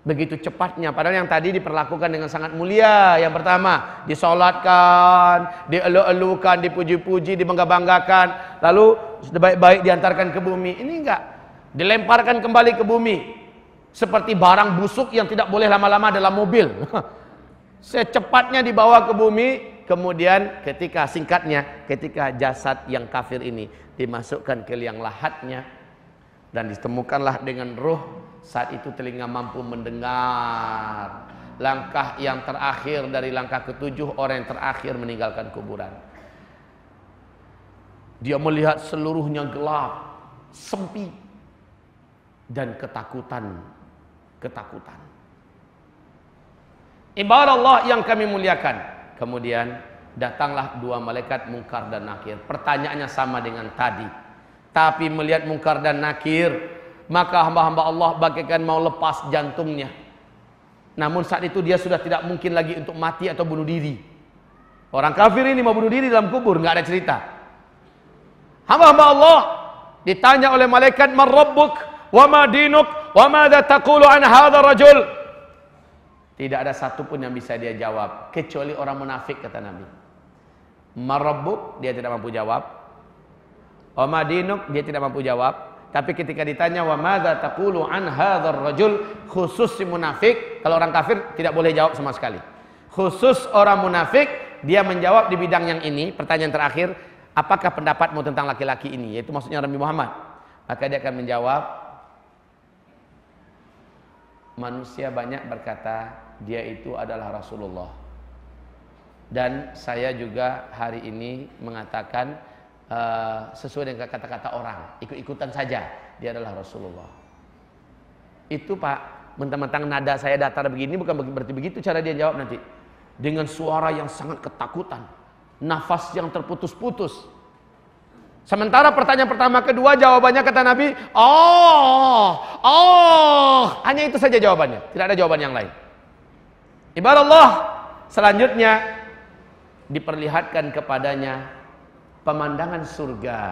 begitu cepatnya padahal yang tadi diperlakukan dengan sangat mulia yang pertama disolatkan dielu-elukan dipuji-puji dibangga-banggakan lalu sebaik baik diantarkan ke bumi ini enggak dilemparkan kembali ke bumi seperti barang busuk yang tidak boleh lama-lama dalam mobil. Secepatnya dibawa ke bumi, kemudian ketika singkatnya, ketika jasad yang kafir ini dimasukkan ke liang lahatnya dan ditemukanlah dengan roh saat itu telinga mampu mendengar langkah yang terakhir dari langkah ketujuh orang yang terakhir meninggalkan kuburan dia melihat seluruhnya gelap sempit dan ketakutan ketakutan. Ibarat Allah yang kami muliakan. Kemudian datanglah dua malaikat mungkar dan nakir. Pertanyaannya sama dengan tadi. Tapi melihat mungkar dan nakir, maka hamba-hamba Allah bagaikan mau lepas jantungnya. Namun saat itu dia sudah tidak mungkin lagi untuk mati atau bunuh diri. Orang kafir ini mau bunuh diri dalam kubur, nggak ada cerita. Hamba-hamba Allah ditanya oleh malaikat, "Man Wamadinuk, wamada dinuk wama ma an rajul tidak ada satu pun yang bisa dia jawab kecuali orang munafik kata Nabi marabbuk dia tidak mampu jawab Wamadinuk dinuk dia tidak mampu jawab tapi ketika ditanya wamada madza taqulu an rajul khusus si munafik kalau orang kafir tidak boleh jawab sama sekali khusus orang munafik dia menjawab di bidang yang ini pertanyaan terakhir apakah pendapatmu tentang laki-laki ini yaitu maksudnya Nabi Muhammad maka dia akan menjawab manusia banyak berkata dia itu adalah Rasulullah. Dan saya juga hari ini mengatakan uh, sesuai dengan kata-kata orang, ikut-ikutan saja dia adalah Rasulullah. Itu Pak, mentang-mentang nada saya datar begini bukan berarti begitu cara dia jawab nanti. Dengan suara yang sangat ketakutan, nafas yang terputus-putus. Sementara pertanyaan pertama kedua jawabannya kata Nabi, "Oh, oh." Hanya itu saja jawabannya, tidak ada jawaban yang lain. Ibarat Allah selanjutnya diperlihatkan kepadanya pemandangan surga